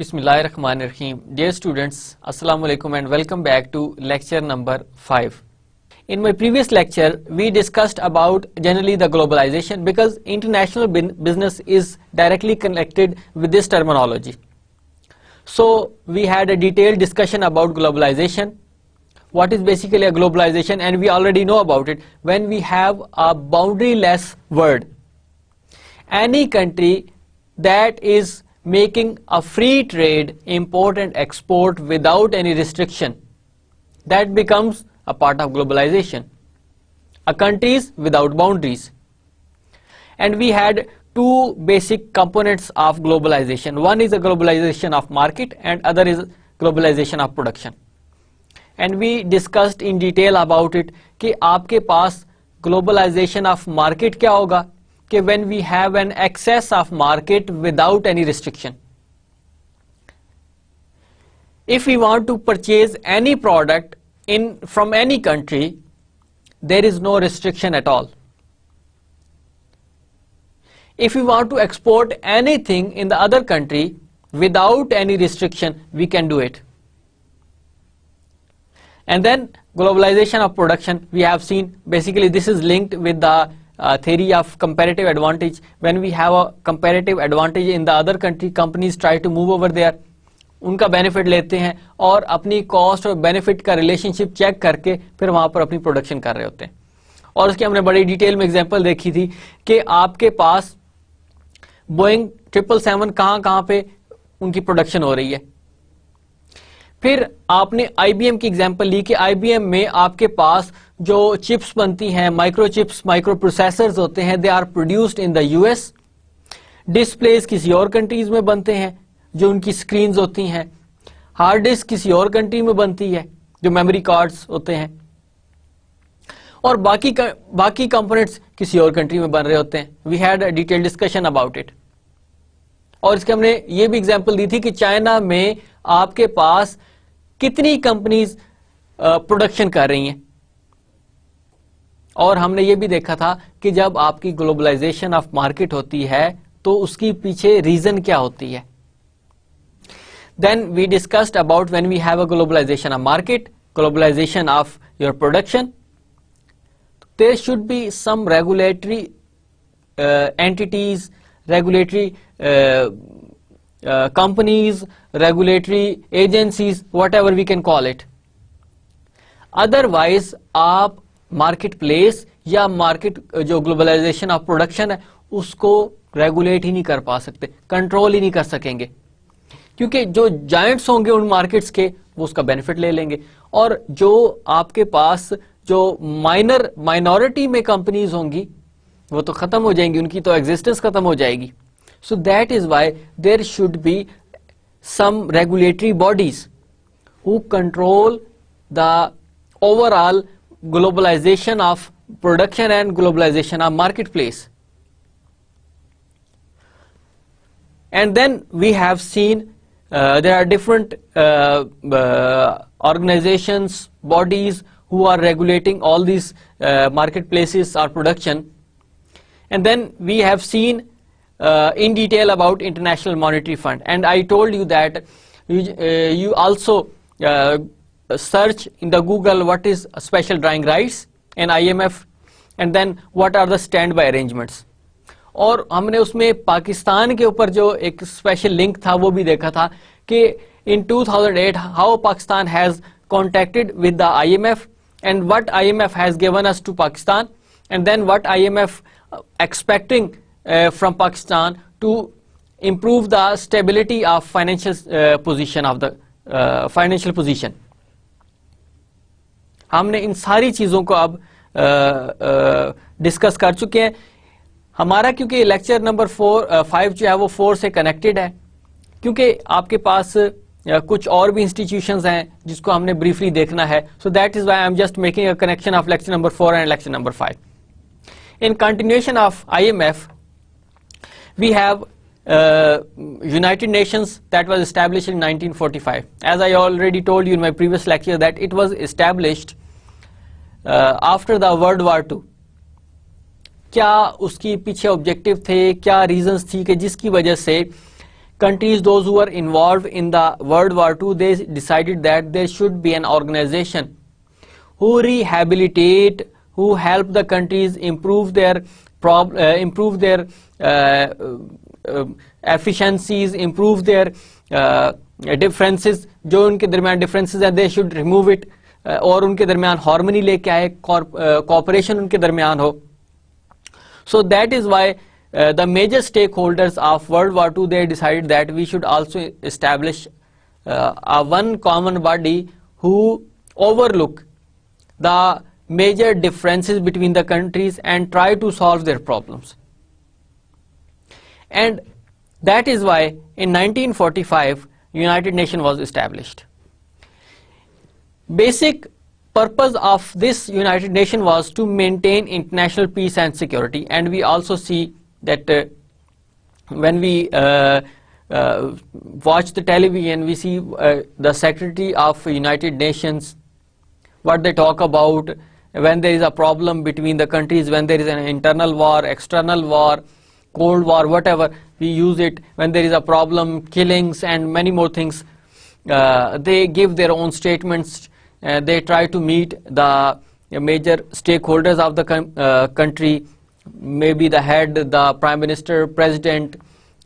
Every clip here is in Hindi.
Bismillahirrahmanirrahim. Dear students, Assalamu alaikum and welcome back to lecture number 5. In my previous lecture, we discussed about generally the globalization because international business is directly connected with this terminology. So, we had a detailed discussion about globalization, what is basically a globalization and we already know about it when we have a boundaryless world. Any country that is making a free trade import and export without any restriction. That becomes a part of globalization. A is without boundaries. And we had two basic components of globalization. One is the globalization of market and other is globalization of production. And we discussed in detail about it कि आपके पास globalization of market क्या होगा when we have an excess of market without any restriction. If we want to purchase any product in from any country, there is no restriction at all. If we want to export anything in the other country without any restriction, we can do it. And then globalization of production, we have seen basically this is linked with the uh, theory of comparative advantage. When we have a comparative advantage in the other country, companies try to move over there. उनका बेनिफिट लेते हैं और अपनी कॉस्ट और बेनिफिट का रिलेशनशिप चेक करके फिर वहां पर अपनी प्रोडक्शन कर रहे होते हैं और उसकी हमने बड़ी डिटेल में एग्जांपल देखी थी कि आपके पास बोइंग ट्रिपल सेवन कहाँ कहाँ पे उनकी प्रोडक्शन हो रही है फिर आपने आईबीएम की एग्जांपल ली कि आईबीएम में आपके पास जो चिप्स बनती हैं माइक्रो चिप्स माइक्रो प्रोसेसर्स होते हैं they are produced in the US displays किसी और कंट्रीज में बनते हैं जो उनकी स्क्रीन्स होती हैं हार्ड डिस्क किसी और कंट्री में बनती है जो मेमोरी कार्ड्स होते हैं और बाकी बाकी कंपोनेंट्स किसी और कंट्री में बन रहे होते हैं we had detail discussion about it और इसके हमने ये भी एग्जांपल दी थी कि चाइना में आपके पास कितनी कंपनीज प्रोडक्शन कर रही हैं और हमने ये भी देखा था कि जब आपकी ग्लोबलाइजेशन ऑफ मार्केट होती है तो उसकी पीछे रीजन क्या होती है then we discussed about when we have a globalisation of market globalisation of your production there should be some regulatory entities regulatory companies regulatory agencies whatever we can call it otherwise आप मार्केट प्लेस या मार्केट जो ग्लोबलाइजेशन ऑफ प्रोडक्शन है उसको रेगुलेट ही नहीं कर पा सकते कंट्रोल ही नहीं कर सकेंगे क्योंकि जो जायंट्स होंगे उन मार्केट्स के वो उसका बेनिफिट ले लेंगे और जो आपके पास जो माइनर माइनॉरिटी में कंपनीज होंगी वो तो खत्म हो जाएंगी उनकी तो एग्जिस्टेंस खत्म हो जाएगी so that is why there should be some regulatory bodies who control the overall globalization of production and globalization of marketplace. And then we have seen uh, there are different uh, uh, organizations, bodies who are regulating all these uh, marketplaces or production. And then we have seen uh, in detail about International Monetary Fund. And I told you that you, uh, you also search in the Google what is special drawing rights and IMF and then what are the standby arrangements Or हमने उसमें पाकिस्तान के ऊपर जो एक स्पेशल लिंक था वो भी देखा था in 2008 how Pakistan has contacted with the IMF and what IMF has given us to Pakistan and then what IMF uh, expecting uh, from Pakistan to improve the stability of financial uh, position of the financial position. हमने इन सारी चीज़ों को अब डिस्कस कर चुके हैं हमारा क्योंकि लेक्चर नंबर फोर फाइव जो है वो फोर से कनेक्टेड है क्योंकि आपके पास कुछ और भी इंस्टीट्यूशन हैं जिसको हमने ब्रीफली देखना है so that is why I am just making a connection of lecture number four and lecture number five in continuation of I M F we have United Nations that was established in 1945. As I already told you in my previous lecture that it was established after the World war two क्या उसके पीछे ऑब्जेक्टिव थे क्या रीजन थी कि जिसकी वजह से countries those who involve in the World war two they decided that there should be an organisation who rehabilitate who help the countries improve their prob improve their efficiencies improve their differences जो उनके दरमियान डिफरेंसेज हैं दे शुड रिमूव इट और उनके दरमियान हॉर्मनी लेके आए कॉपरेशन उनके दरमियान हो so that is why the major stakeholders of world war two they decide that we should also establish a one common body who overlook the major differences between the countries and try to solve their problems and that is why in nineteen forty five United Nation was established basic purpose of this United Nation was to maintain international peace and security and we also see that uh, when we uh, uh, watch the television we see uh, the Secretary of United Nations what they talk about when there is a problem between the countries when there is an internal war external war cold war whatever we use it when there is a problem killings and many more things uh, they give their own statements uh, they try to meet the major stakeholders of the uh, country, maybe the head, the prime minister, president,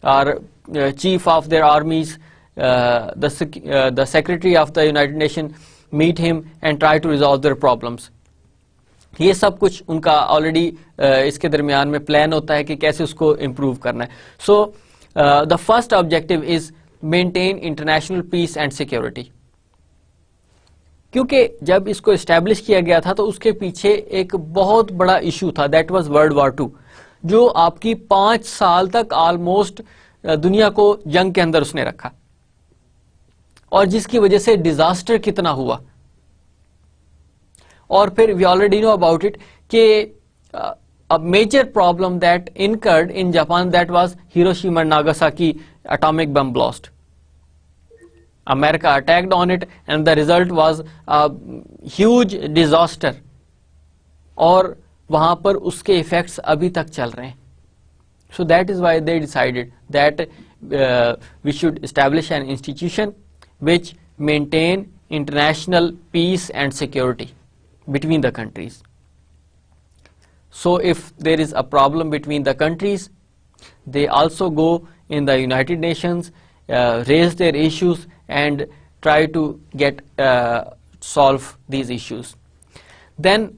or uh, chief of their armies, the, sec the secretary of the United Nations, meet him and try to resolve their problems. ये सब कुछ उनका ऑलरेडी इसके दरमियान में प्लान होता है कि कैसे उसको इम्प्रूव करना है so the first objective is maintain international peace and security क्योंकि जब इसको इस्टेब्लिश किया गया था तो उसके पीछे एक बहुत बड़ा इशू था that was World war two जो आपकी पांच साल तक ऑलमोस्ट दुनिया को जंग के अंदर उसने रखा और जिसकी वजह से डिजास्टर कितना हुआ और फिर we already know about it कि a major problem that incurred in Japan that was Hiroshima Nagasaki atomic bomb blast America attacked on it and the result was a huge disaster or वहाँ पर उसके इफ़ेक्ट्स अभी तक चल रहे हैं so that is why they decided that we should establish an institution which international peace and security between the countries. So if there is a problem between the countries, they also go in the United Nations, uh, raise their issues and try to get uh, solve these issues. Then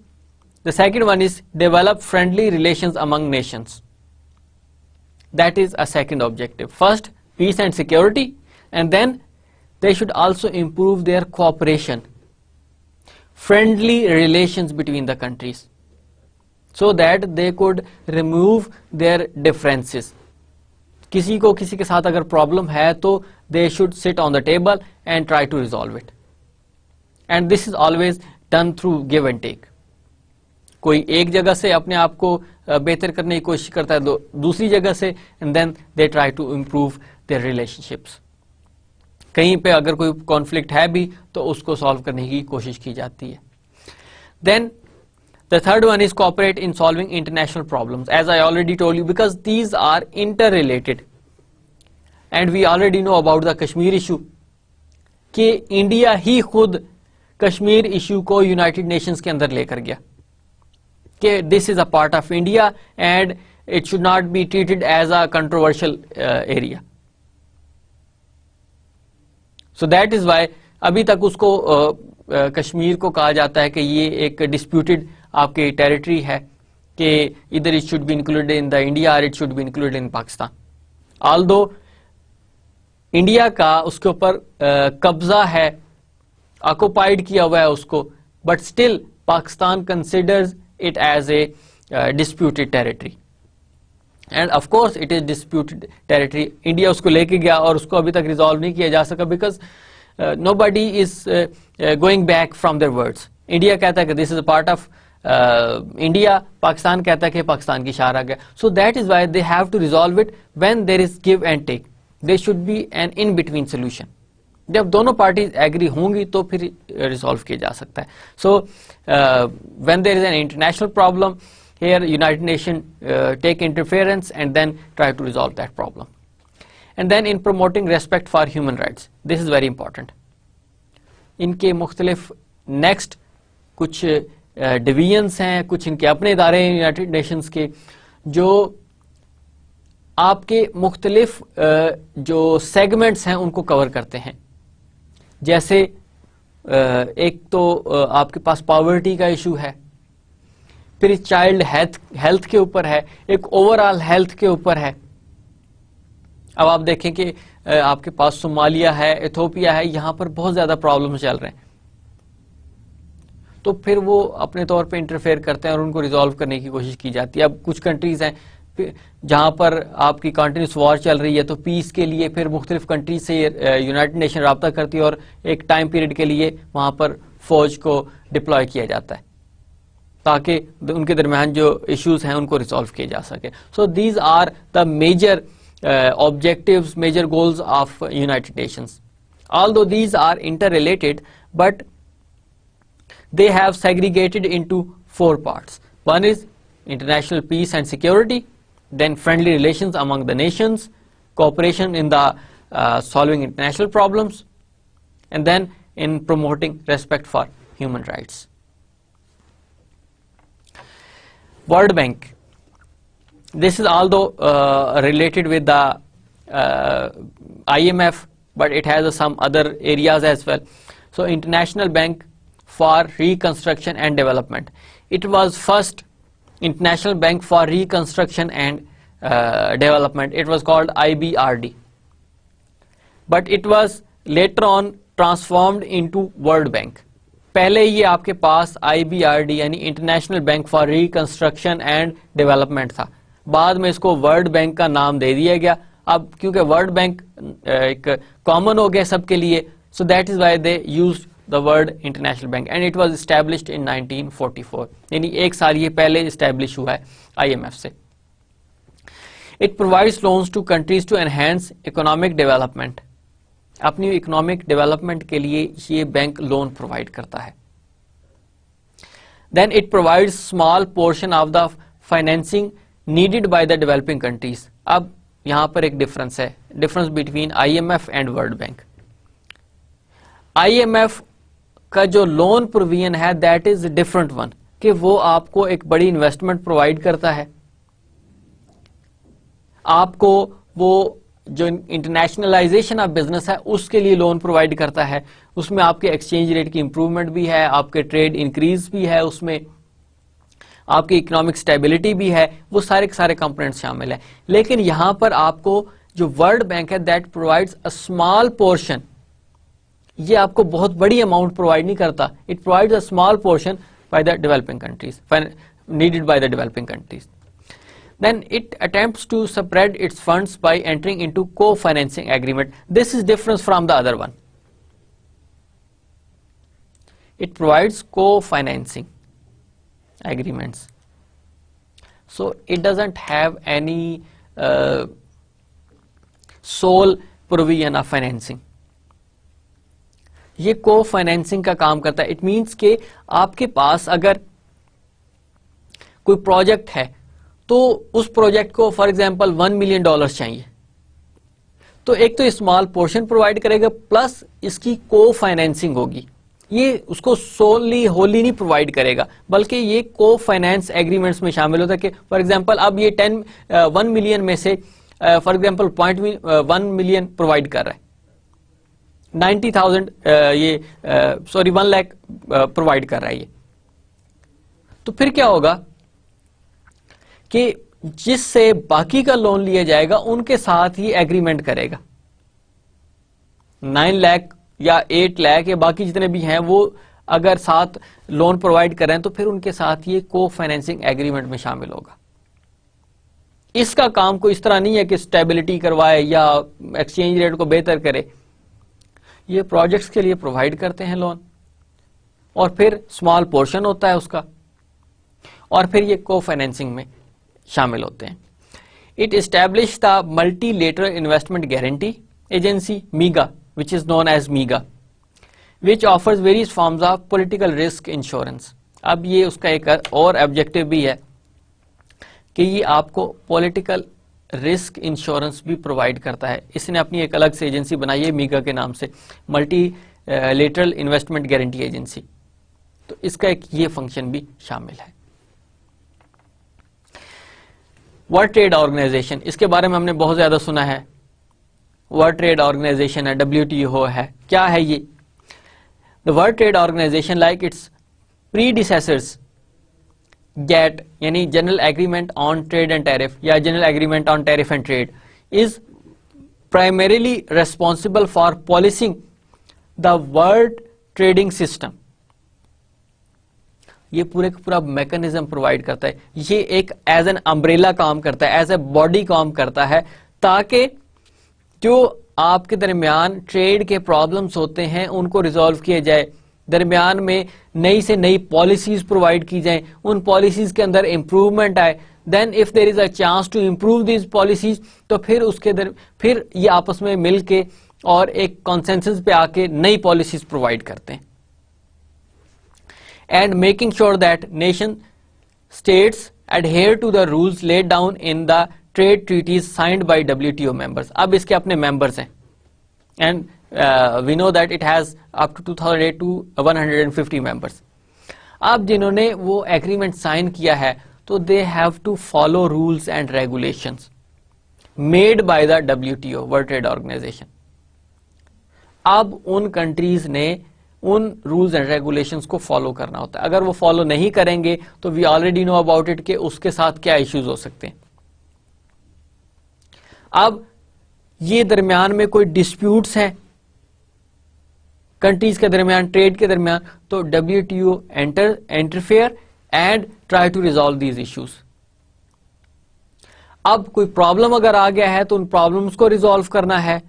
the second one is develop friendly relations among nations. That is a second objective. First, peace and security and then they should also improve their cooperation. Friendly relations between the countries so that they could remove their differences. किसी को किसी के साथ अगर प्रॉब्लम है तो they should sit on the table and try to resolve it and this is always done through give and take कोई एक जगह से अपने आप को बेहतर करने की कोशिश करता है दूसरी जगह से and then they try to improve their relationships कहीं पे अगर कोई कॉन्फ्लिक्ट है भी तो उसको सॉल्व करने की कोशिश की जाती है then The third one is cooperate in solving international problems. As I already told you, because these are interrelated. And we already know about the Kashmir issue. कि इंडिया ही खुद कश्मीर इशू को यूनाइटेड नेशंस के अंदर लेकर गया कि this is a part of India and it should not be treated as a controversial area so that is why अभी तक उसको uh, uh, कश्मीर को कहा जाता है कि ये एक डिस्प्यूटेड uh, आपके टेरिटरी है कि इधर it should be included in the India और it should be included in Pakistan although India का उसके ऊपर कब्जा है ऑक्यूपाइड किया हुआ है उसको but still Pakistan considers it as a disputed territory and of course it is disputed territory India उसको लेके गया और उसको अभी तक रिजॉल्व नहीं किया जा सका because nobody is going back from their words India कहता है कि this is a part of India Pakistan कहता है कि पाकिस्तान की शार आ गया so that is why they have to resolve it when there is give and take they should be an in between solution जब दोनों पार्टीज एग्री होंगी तो फिर रिजॉल्व किया जा सकता है so when there is an international problem here United Nation take take and then try to to that problem and then in in respect for human human this is very important इनके मुख्तलिफ नेक्स्ट कुछ डिवीजन्स हैं कुछ इनके अपने इदारे हैं यूनाइटेड नेशंस के जो आपके मुख्तलिफ जो सेगमेंट्स हैं उनको कवर करते हैं जैसे एक तो आपके पास पॉवर्टी का इशू है फिर चाइल्ड हेल्थ हेल्थ के ऊपर है एक ओवरऑल हेल्थ के ऊपर है अब आप देखें कि आपके पास सोमालिया है इथोपिया है यहां पर बहुत ज़्यादा प्रॉब्लम चल रहे हैं तो फिर वो अपने तौर पे इंटरफेयर करते हैं और उनको रिजॉल्व करने की कोशिश की जाती है अब कुछ कंट्रीज़ हैं जहां पर आपकी कंटिन्यूस वॉर चल रही है तो पीस के लिए फिर मुख्तलिफ कंट्रीज से यूनाइटेड नेशन रबता करती है और एक टाइम पीरियड के लिए वहां पर फौज को डिप्लॉय किया जाता है ताकि उनके दरमियान जो इश्यूज हैं उनको रिजॉल्व किया जा सके so these are the major objective major goals of United Nations although these are interrelated but they have segregated into four parts. One is international peace and security, then friendly relations among the nations, cooperation in the uh, solving international problems, and then in promoting respect for human rights. World Bank. This is although uh, related with the uh, IMF, but it has uh, some other areas as well. So International Bank for Reconstruction and Development. It was first International Bank for Reconstruction and uh, Development. It was called IBRD. But it was later on transformed into World Bank. पहले ये आपके पास IBRD यानी International Bank for Reconstruction and Development था बाद में इसको वर्ल्ड बैंक का नाम दे दिया गया अब क्योंकि वर्ल्ड बैंक एक कॉमन हो गया सबके लिए so that is why they used the world International Bank and it was established in 1944 यानी एक साल ये पहले स्टैब्लिश हुआ है आईएमएफ से it provides loans to countries to enhance economic development अपनी इकोनॉमिक डेवलपमेंट के लिए ये बैंक लोन प्रोवाइड करता है then it provide small portion of the financing needed by the developing countries अब यहां पर एक डिफरेंस है difference between IMF and World Bank IMF का जो लोन प्रोविजन है दैट इज डिफरेंट वन कि वो आपको एक बड़ी इन्वेस्टमेंट प्रोवाइड करता है आपको वो जो इंटरनेशनलाइजेशन ऑफ बिजनेस है उसके लिए लोन प्रोवाइड करता है उसमें आपके एक्सचेंज रेट की इंप्रूवमेंट भी है आपके ट्रेड इंक्रीज भी है उसमें आपकी इकोनॉमिक स्टेबिलिटी भी है वो सारे के सारे कंपोनेंट शामिल है लेकिन यहां पर आपको जो वर्ल्ड बैंक है that provides a small portion ये आपको बहुत बड़ी अमाउंट प्रोवाइड नहीं करता it provide a small portion by the developing countries needed by the developing countries then it attempt to spread its fund by entering into co financing agreement this is difference from the other one it provides co financing agreement so it doesn't have any sole provision of financing ये को फाइनेंसिंग का काम करता है इट मीन्स के आपके पास अगर कोई प्रोजेक्ट है तो उस प्रोजेक्ट को for example one million dollar चाहिए तो एक तो स्मॉल पोर्शन प्रोवाइड करेगा प्लस इसकी को फाइनेंसिंग होगी ये उसको सोलली होली नहीं प्रोवाइड करेगा बल्कि ये को फाइनेंस एग्रीमेंट्स में शामिल होता है कि फॉर एग्जांपल अब ये टेन वन मिलियन में से for example point one million provide कर रहा है नाइन्टी थाउजेंड ये सॉरी वन लैख प्रोवाइड कर रहा है ये तो फिर क्या होगा कि जिससे बाकी का लोन लिया जाएगा उनके साथ ही एग्रीमेंट करेगा नाइन लैख या एट लैख या बाकी जितने भी हैं वो अगर साथ लोन प्रोवाइड करें तो फिर उनके साथ ये को फाइनेंसिंग एग्रीमेंट में शामिल होगा इसका काम कोई इस तरह नहीं है कि स्टेबिलिटी करवाए या एक्सचेंज रेट को बेहतर करे ये प्रोजेक्ट्स के लिए प्रोवाइड करते हैं लोन और फिर स्मॉल पोर्शन होता है उसका और फिर ये को फाइनेंसिंग में शामिल होते हैं it establish the multilateral investment guarantee agency MIGA which is known as MIGA which offers various forms of political risk insurance अब ये उसका एक और ऑब्जेक्टिव भी है कि ये आपको पॉलिटिकल रिस्क इंश्योरेंस भी प्रोवाइड करता है इसने अपनी एक अलग से एजेंसी बनाई है मीगा के नाम से multilateral investment guarantee agency तो इसका एक ये फंक्शन भी शामिल है वर्ल्ड ट्रेड ऑर्गेनाइजेशन इसके बारे में हमने बहुत ज़्यादा सुना है वर्ल्ड ट्रेड ऑर्गेनाइजेशन है डब्ल्यू है क्या है ये the world trade organization like its predecessors GATT यानी general agreement on trade and tariff या general agreement on tariff and trade is primarily responsible for policing the world trading system ये पूरे का पूरा मैकेनिज्म प्रोवाइड करता है ये एक एज एन अम्ब्रेला काम करता है एज ए बॉडी काम करता है ताकि जो आपके दरमियान ट्रेड के प्रॉब्लम्स होते हैं उनको रिजॉल्व किया जाए दरमियान में नई से नई पॉलिसीज प्रोवाइड की जाएं उन पॉलिसीज के अंदर इम्प्रूवमेंट आए then if there is a chance to improve these policies तो फिर उसके दर फिर ये आपस में मिल के और एक कॉन्सेंस पे आके नई पॉलिसीज प्रोवाइड करते हैं and making sure that nation states the to laid down in the trade treaties signed by W T O members अब इसके अपने मेंबर्स हैं and uh, we know that it has up to 2008 to 150 members अब जिन्होंने वो एग्रीमेंट साइन किया है तो they have to follow rules and regulation made by the W T O world trade organization अब उन कंट्रीज ने उन रूल्स एंड रेगुलेशंस को फॉलो करना होता है अगर वो फॉलो नहीं करेंगे तो we already know about it के उसके साथ क्या इश्यूज हो सकते हैं अब ये दरमियान में कोई डिस्प्यूट्स हैं कंट्रीज के दरमियान ट्रेड के दरमियान तो W T O enter interfere and try to resolve these issues अब कोई प्रॉब्लम अगर आ गया है तो उन प्रॉब्लम्स को रिजॉल्व करना है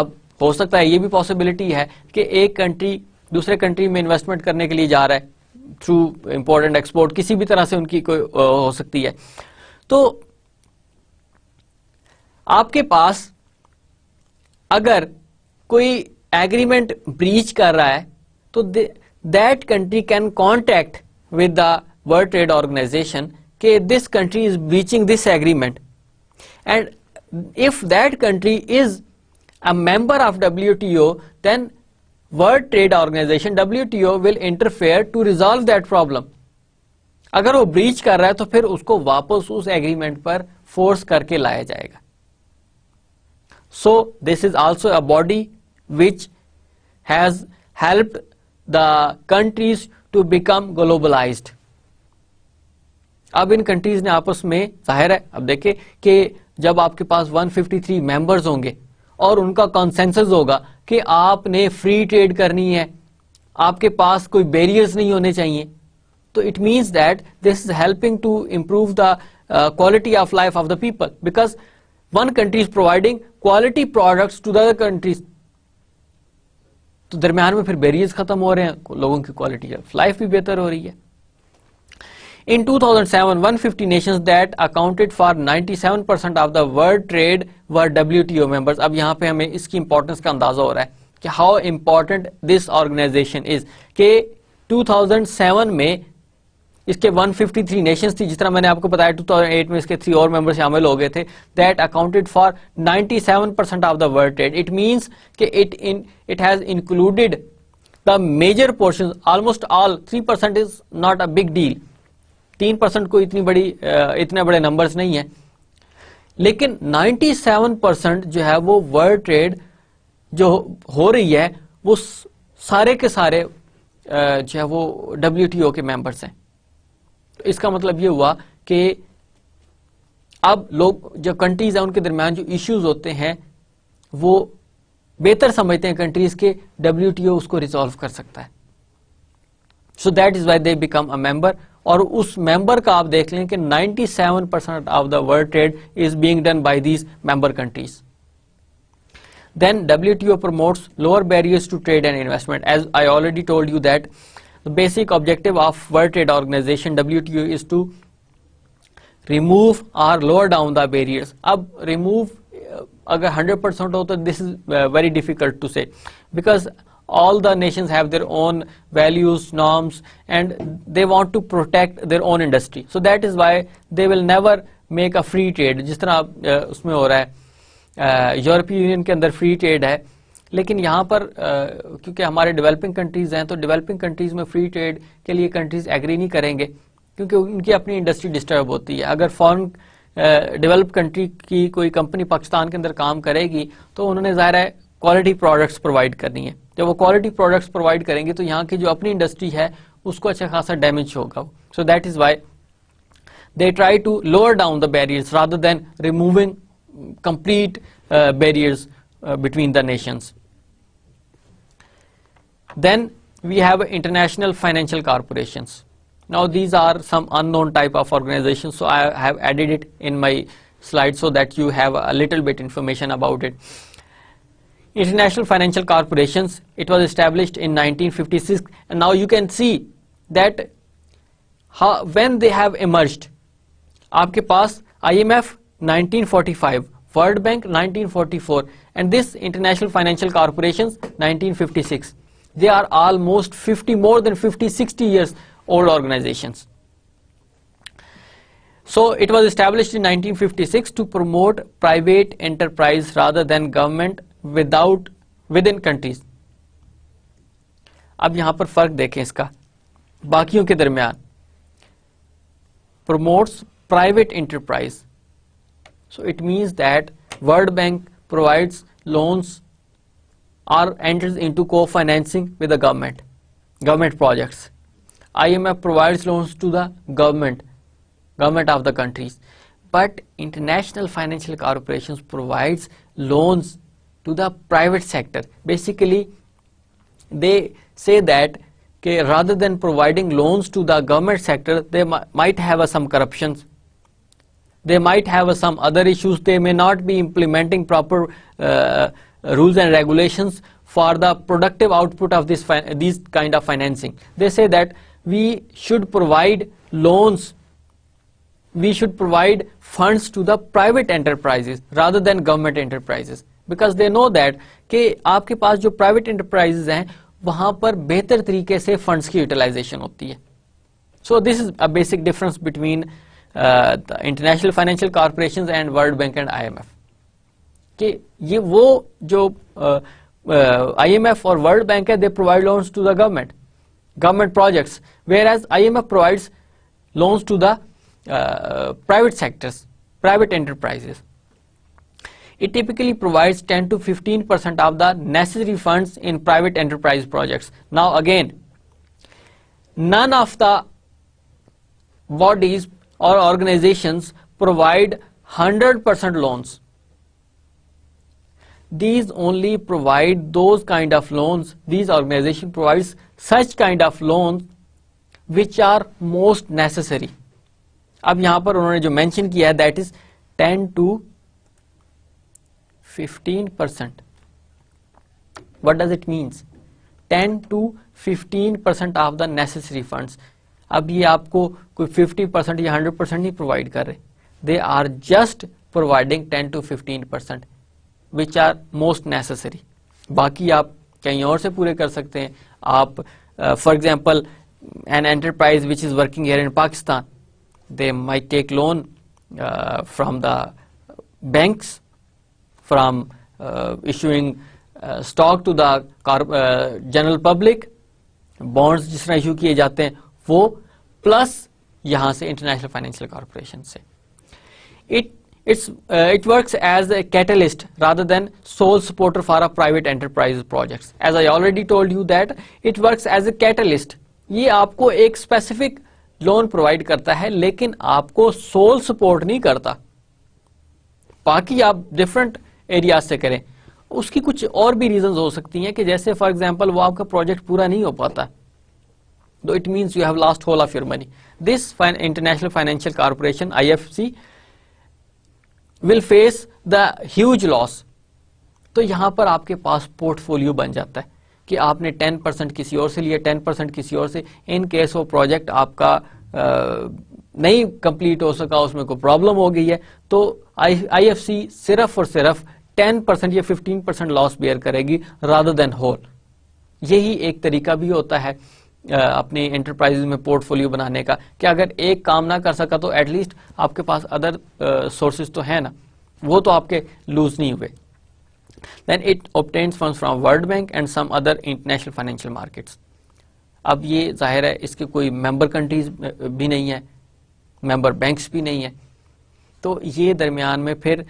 अब हो सकता है ये भी पॉसिबिलिटी है कि एक कंट्री दूसरे कंट्री में इन्वेस्टमेंट करने के लिए जा रहा है थ्रू इंपॉर्टेंट एंड एक्सपोर्ट किसी भी तरह से उनकी कोई हो सकती है तो आपके पास अगर कोई एग्रीमेंट ब्रीच कर रहा है तो that country can contact with the world trade organization के this country is breaching this agreement and if that country is a member of W T O then world trade organization W T O will interfere to resolve that problem अगर वो ब्रीच कर रहा है तो फिर उसको वापस उस एग्रीमेंट पर फोर्स करके लाया जाएगा so this is also a body which has helped the countries to become globalized. अब इन कंट्रीज ने आपस में जाहिर है अब देखें कि जब आपके पास 153 मेंबर्स होंगे और उनका कॉन्सेंसस होगा कि आपने फ्री ट्रेड करनी है आपके पास कोई बैरियर्स नहीं होने चाहिए तो it means that this is helping to improve the quality of life of the people because one country is providing quality products to the other countries तो दरमियान में फिर बैरियर्स खत्म हो रहे हैं लोगों की क्वालिटी ऑफ लाइफ भी बेहतर हो रही है in 2007, 150 nations that accounted for 97% of the world trade were WTO members. अब यहां पे हमें इसकी इंपॉर्टेंस का अंदाजा हो रहा है कि how important this organization is के 2007 में इसके 153 नेशंस थी जिस तरह मैंने आपको बताया 2008 में इसके थ्री और मेंबर शामिल हो गए थे that accounted for 97 percent of the world trade it means कि it in it has included the major portion almost all three percent is not a big deal तीन परसेंट को इतनी बड़ी इतने बड़े नंबर्स नहीं है लेकिन 97 परसेंट जो है वो वर्ल्ड ट्रेड जो हो रही है वो सारे के सारे जो है वो डब्ल्यू के मेंबर्स हैं तो इसका मतलब ये हुआ कि अब लोग जो कंट्रीज हैं उनके दरमियान जो इश्यूज होते हैं वो बेहतर समझते हैं कंट्रीज के डब्ल्यू उसको रिजॉल्व कर सकता है so that is why they become a member और उस मेंबर का आप देख लें कि 97 percent of the world trade is being done by these member countries then W T O promotes lower barriers to trade and investment as I already told you that The basic objective of World Trade Organization WTO is to remove or lower down the barriers. Ab remove अगर 100% हो तो this is very difficult to say because all the nations have their own values, norms and they want to protect their own industry. So that is why they will never make a free trade. Just now, उसमें हो रहा है free trade. लेकिन यहाँ पर क्योंकि हमारे डेवलपिंग कंट्रीज हैं तो डेवलपिंग कंट्रीज में फ्री ट्रेड के लिए कंट्रीज एग्री नहीं करेंगे क्योंकि उनकी अपनी इंडस्ट्री डिस्टर्ब होती है अगर फॉरन डेवलप कंट्री की कोई कंपनी पाकिस्तान के अंदर काम करेगी तो उन्होंने ज़ाहिर है क्वालिटी प्रोडक्ट्स प्रोवाइड करनी है जब वो क्वालिटी प्रोडक्ट्स प्रोवाइड करेंगे तो यहाँ की जो अपनी इंडस्ट्री है उसको अच्छा खासा डैमेज होगा so that is why they try to lower down the barriers rather than removing complete barriers between the nations Then we have international financial corporations. Now these are some unknown type of organizations, so I have added it in my slide so that you have a little bit information about it. International Financial Corporations, it was established in 1956 and now you can see that how, when they have emerged. आपके पास IMF 1945, World Bank 1944 and this International Financial Corporations 1956. They are almost 50, more than 50, 60 years old organizations. So it was established in 1956 to promote private enterprise rather than government without within countries. अब यहाँ पर फर्क देखें इसका बाकियों के दरमियान promotes private enterprise. So it means that World Bank provides loans or enters into co-financing with the government, government projects. IMF provides loans to the government, government of the countries. But International Financial Corporations provides loans to the private sector. Basically, they say that okay, rather than providing loans to the government sector, they might have uh, some corruptions. They might have uh, some other issues. They may not be implementing proper uh, rules and regulations for the productive output of this these kind of financing. They say that we should provide loans, we should provide funds to the private enterprises rather than government enterprises because they know that कि आपके पास जो private enterprises हैं वहाँ पर बेहतर तरीके से funds की utilization होती है. So this is a basic difference between uh, the international financial corporations and World Bank and IMF. कि ये वो जो आईएमएफ और वर्ल्ड बैंक है they provide loans to the government government projects where loans to the uh, private sectors, private enterprises. It typically provides 10 to 15 percent of the necessary funds in private enterprise projects. Now again, none of the bodies or organizations provide 100 percent loans these only provide those kind of loans these organization provides such kind of loans which are most necessary ab yahan par unhone jo mention that is 10 to 15% what does it means 10 to 15% of the necessary funds ab ye aapko koi 50% ya 100% nahi provide kar they are just providing 10 to 15% which are most necessary बाकी आप कहीं और से पूरे कर सकते हैं आप for example an enterprise which is working here in Pakistan they may take loan from the banks from issuing stock to uh, public bonds uh, uh, uh, जिस तरह इशू किए जाते हैं वो प्लस यहां से इंटरनेशनल फाइनेंशियल कॉरपोरेशन से it It's, uh, it works as a catalyst rather than sole supporter for a private enterprise projects. As I already told you that it works as a catalyst. ye aapko ek specific loan provide karta hai lekin aapko sole support nahi karta बाकी aap different areas se kare uski kuch aur bhi reasons ho sakti hain ki jaise for example wo aapka project pura nahi ho pata तो it means you have lost whole of your money this international international financial corporation ifc will face the huge loss तो यहां पर आपके पास पोर्टफोलियो बन जाता है कि आपने 10 परसेंट किसी और से लिया 10 परसेंट किसी और से इन केस वो प्रोजेक्ट आपका आ, नहीं कंप्लीट हो सका उसमें कोई प्रॉब्लम हो गई है तो आई सिर्फ और सिर्फ 10 परसेंट या 15 परसेंट लॉस बेयर करेगी रादर देन होल यही एक तरीका भी होता है अपनी इंटरप्राइजेज में पोर्टफोलियो बनाने का कि अगर एक काम ना कर सका तो एटलीस्ट आपके पास अदर सोर्सेज तो है ना वो तो आपके लूज नहीं हुए then it obtains funds from world bank and some other international financial markets अब ये जाहिर है इसके कोई मेंबर कंट्रीज भी नहीं है मेंबर बैंक्स भी नहीं है तो ये दरमियान में फिर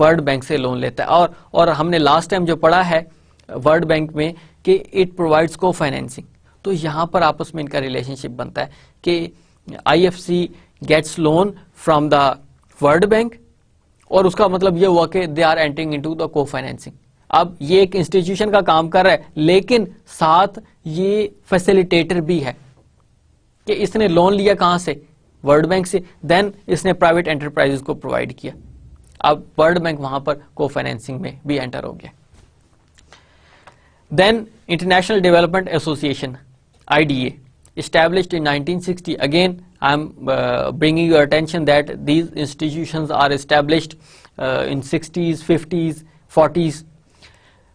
वर्ल्ड बैंक से लोन लेता है और और हमने लास्ट टाइम जो पढ़ा है वर्ल्ड बैंक में कि इट प्रोवाइड्स को फाइनेंसिंग तो यहां पर आपस में इनका रिलेशनशिप बनता है कि IFC gets loan from the world bank और उसका मतलब यह हुआ कि they are entering to the co financing अब ये एक इंस्टीट्यूशन का काम कर रहा है लेकिन साथ ये फैसिलिटेटर भी है कि इसने लोन लिया कहां से वर्ल्ड बैंक से देन इसने प्राइवेट एंटरप्राइजेस को प्रोवाइड किया अब वर्ल्ड बैंक वहां पर को फाइनेंसिंग में भी एंटर हो गया then international development association IDA established in 1960 again I'm uh, bringing your attention that these institutions are established uh, in 60s 50s 40s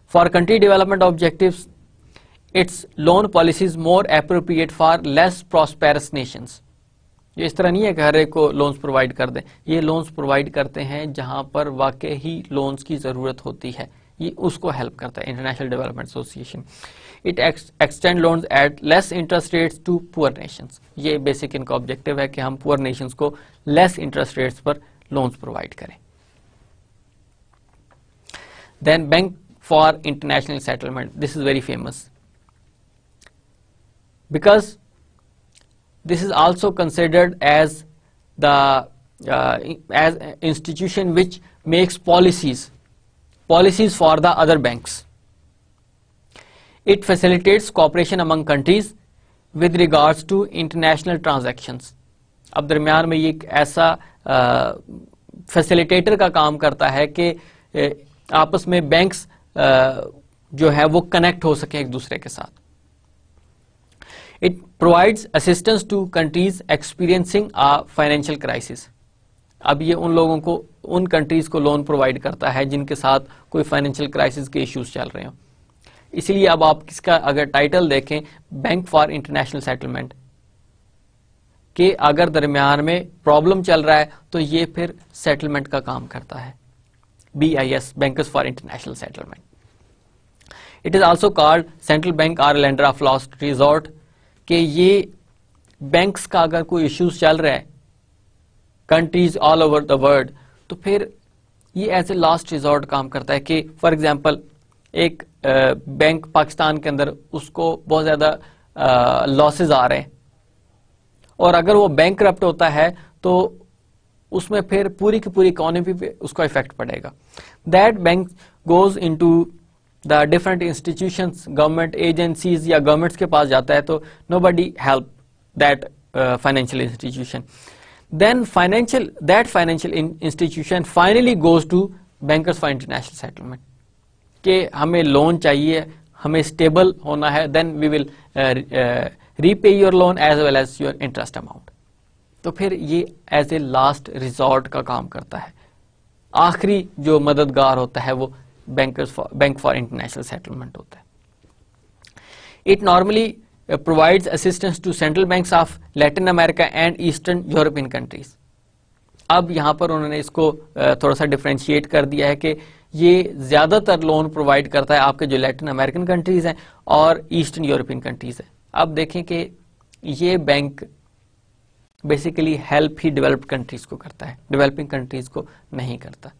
for country development objectives its loan policies more appropriate for less prosperous nations ये इस तरह नहीं है कि हर एक को लोन्स प्रोवाइड कर दें ये लोन्स प्रोवाइड करते हैं जहां पर वाकई ही लोन्स की ज़रूरत होती है ये उसको हेल्प करता है international development association it extend loan at less interest rates to poor nations ये बेसिक इनका ऑब्जेक्टिव है कि हम पुअर नेशंस को लेस इंटरेस्ट रेट्स पर लोन्स प्रोवाइड करें then bank for international settlement this is very famous because this is also considered as the as institution which makes policies policies for the other banks. It facilitates cooperation among countries with regards to international transactions. ab darmiyan mein ye ek aisa facilitator ka kaam karta hai ki aapas mein banks jo hai wo connect ho sake ek dusre ke sath it provides assistance to countries experiencing a financial crisis अब ये उन लोगों को उन कंट्रीज को लोन प्रोवाइड करता है जिनके साथ कोई फाइनेंशियल क्राइसिस के इश्यूज चल रहे हो इसलिए अब आप इसका अगर टाइटल देखें बैंक फॉर इंटरनेशनल सेटलमेंट के अगर दरमियान में प्रॉब्लम चल रहा है तो ये फिर सेटलमेंट का काम करता है B I S bank for international settlement it is also called central bank or lender of last resort के ये बैंक्स का अगर कोई इश्यूज चल रहा है countries all over the world तो फिर ये एज ए लास्ट रिजॉर्ट काम करता है कि फॉर एग्जांपल एक बैंक पाकिस्तान के अंदर उसको बहुत ज़्यादा लॉसेज आ रहे हैं और अगर वो बैंक करप्ट होता है तो उसमें फिर पूरी की पूरी इकोनॉमी पे उसका इफेक्ट पड़ेगा that bank goes to the different institution government agencies या गवर्नमेंट्स के पास जाता है तो nobody help that financial institution then financial that financial in, institution finally goes to bankers for international settlement कि हमें लोन चाहिए हमें स्टेबल होना है then we will repay your loan as well as your interest amount तो फिर ये एज ए लास्ट रिजॉर्ट का काम करता है आखिरी जो मददगार होता है वो bankers bank for international settlement होता है it normally Uh, provides assistance to central banks of Latin America and Eastern European countries. अब यहाँ पर उन्होंने इसको uh, थोड़ा सा डिफ्रेंशिएट कर दिया है कि ये ज़्यादातर लोन प्रोवाइड करता है आपके जो लैटिन अमेरिकन कंट्रीज़ हैं और ईस्टर्न यूरोपियन कंट्रीज़ हैं अब देखें कि ये बैंक बेसिकली हेल्प ही डेवलप्ड कंट्रीज़ को करता है डेवलपिंग कंट्रीज़ को नहीं करता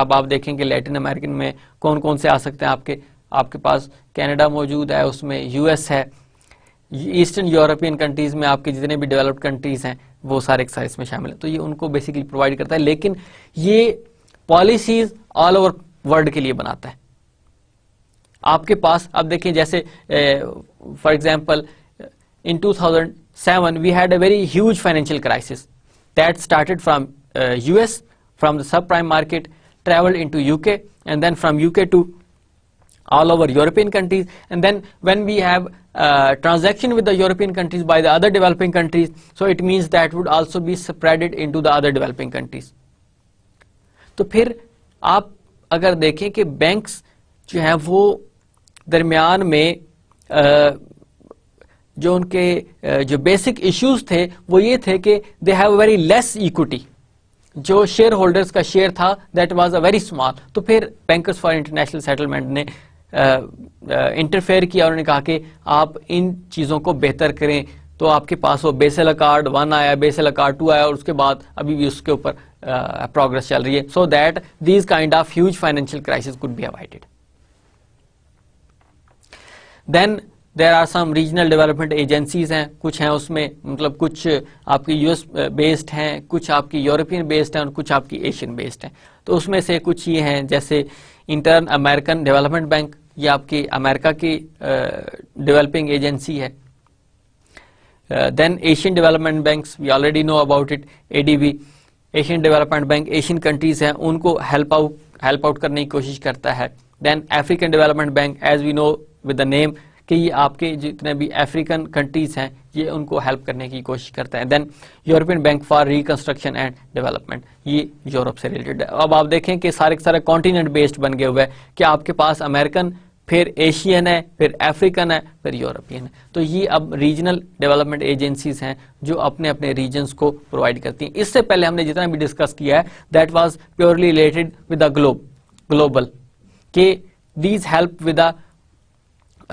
अब आप देखें कि लैटिन अमेरिकन में कौन कौन से आ सकते हैं आपके आपके पास कैनेडा मौजूद है उसमें यूएस है ईस्टर्न यूरोपियन कंट्रीज में आपके जितने भी डेवलप्ड कंट्रीज हैं वो सारे एक्साइज में शामिल है तो ये उनको बेसिकली प्रोवाइड करता है लेकिन ये पॉलिसीज ऑल ओवर वर्ल्ड के लिए बनाता है आपके पास अब देखिए जैसे for example in 2007 we had a very huge financial crisis that started from US from the subprime market travelled to UK and then from UK to all over European countries and then when we have uh, transaction with the European countries by the other developing countries so it means that would also be spreaded into the other developing countries तो फिर आप अगर देखें कि बैंक्स जो हैं वो दरमियान में जो उनके जो बेसिक इश्यूज थे वो ये थे कि they have very less equity जो शेयर होल्डर्स का शेयर था that was a very small तो फिर बैंकर्स फॉर इंटरनेशनल सेटलमेंट ने इंटरफेयर किया उन्होंने कहा कि आप इन चीज़ों को बेहतर करें तो आपके पास वो बेसल कार्ड वन आया बेसल कार्ड टू आया और उसके बाद अभी भी उसके ऊपर प्रोग्रेस चल रही है so that these kind of huge financial crisis could be avoided then there are some regional development agencies हैं कुछ हैं उसमें मतलब कुछ आपकी यूएस बेस्ड हैं कुछ आपकी यूरोपियन बेस्ड हैं और कुछ आपकी एशियन बेस्ड हैं तो उसमें से कुछ ये हैं जैसे इंटरन अमेरिकन डेवलपमेंट बैंक ये आपकी अमेरिका की डेवलपिंग एजेंसी है then Asian development bank we already know about it ADB Asian development bank Asian countries हैं उनको हेल्प आउट हेल्प आउट करने की कोशिश करता है then African development bank as we know with the name कि ये आपके जितने भी अफ्रीकन कंट्रीज हैं ये उनको हेल्प करने की कोशिश करते हैं then European Bank for Reconstruction and Development ये यूरोप से रिलेटेड है अब आप देखें कि सारे सारे कॉन्टिनेंट बेस्ड बन गए हुए हैं कि आपके पास अमेरिकन फिर एशियन है फिर अफ्रीकन है फिर यूरोपियन है तो ये अब रीजनल डेवलपमेंट एजेंसीज हैं जो अपने अपने रीजन्स को प्रोवाइड करती हैं इससे पहले हमने जितना भी डिस्कस किया है that was purely related with the globe global के these help with the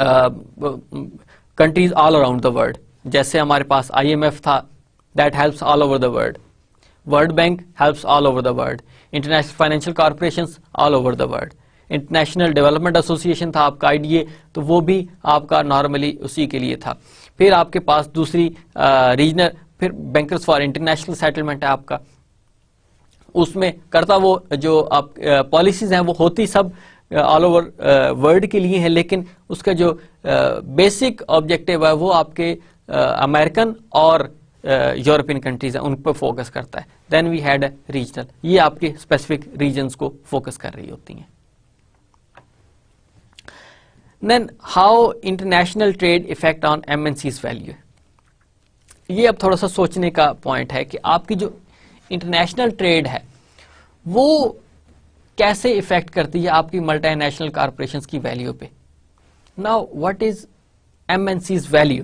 countries all around the world जैसे हमारे पास आईएमएफ था that helps all over the world World Bank helps all over the world International financial Corporation all over the world International development Association था आपका आईडीए तो वो भी आपका नॉर्मली उसी के लिए था फिर आपके पास दूसरी रीजनल uh, फिर बैंकर्स फॉर इंटरनेशनल सेटलमेंट है आपका उसमें करता वो जो आप पॉलिसीज uh, हैं वो होती सब ऑल ओवर वर्ल्ड के लिए है लेकिन उसका जो बेसिक ऑब्जेक्टिव है वो आपके अमेरिकन और यूरोपियन कंट्रीज है उन पर फोकस करता है देन वी हैड रीजनल ये आपके स्पेसिफिक रीजन्स को फोकस कर रही होती हैं then how international trade effect on sees value ये अब थोड़ा सा सोचने का पॉइंट है कि आपकी जो इंटरनेशनल ट्रेड है वो कैसे इफेक्ट करती है आपकी मल्टीनेशनल कॉरपोरेशन की वैल्यू पे now what is MNCs value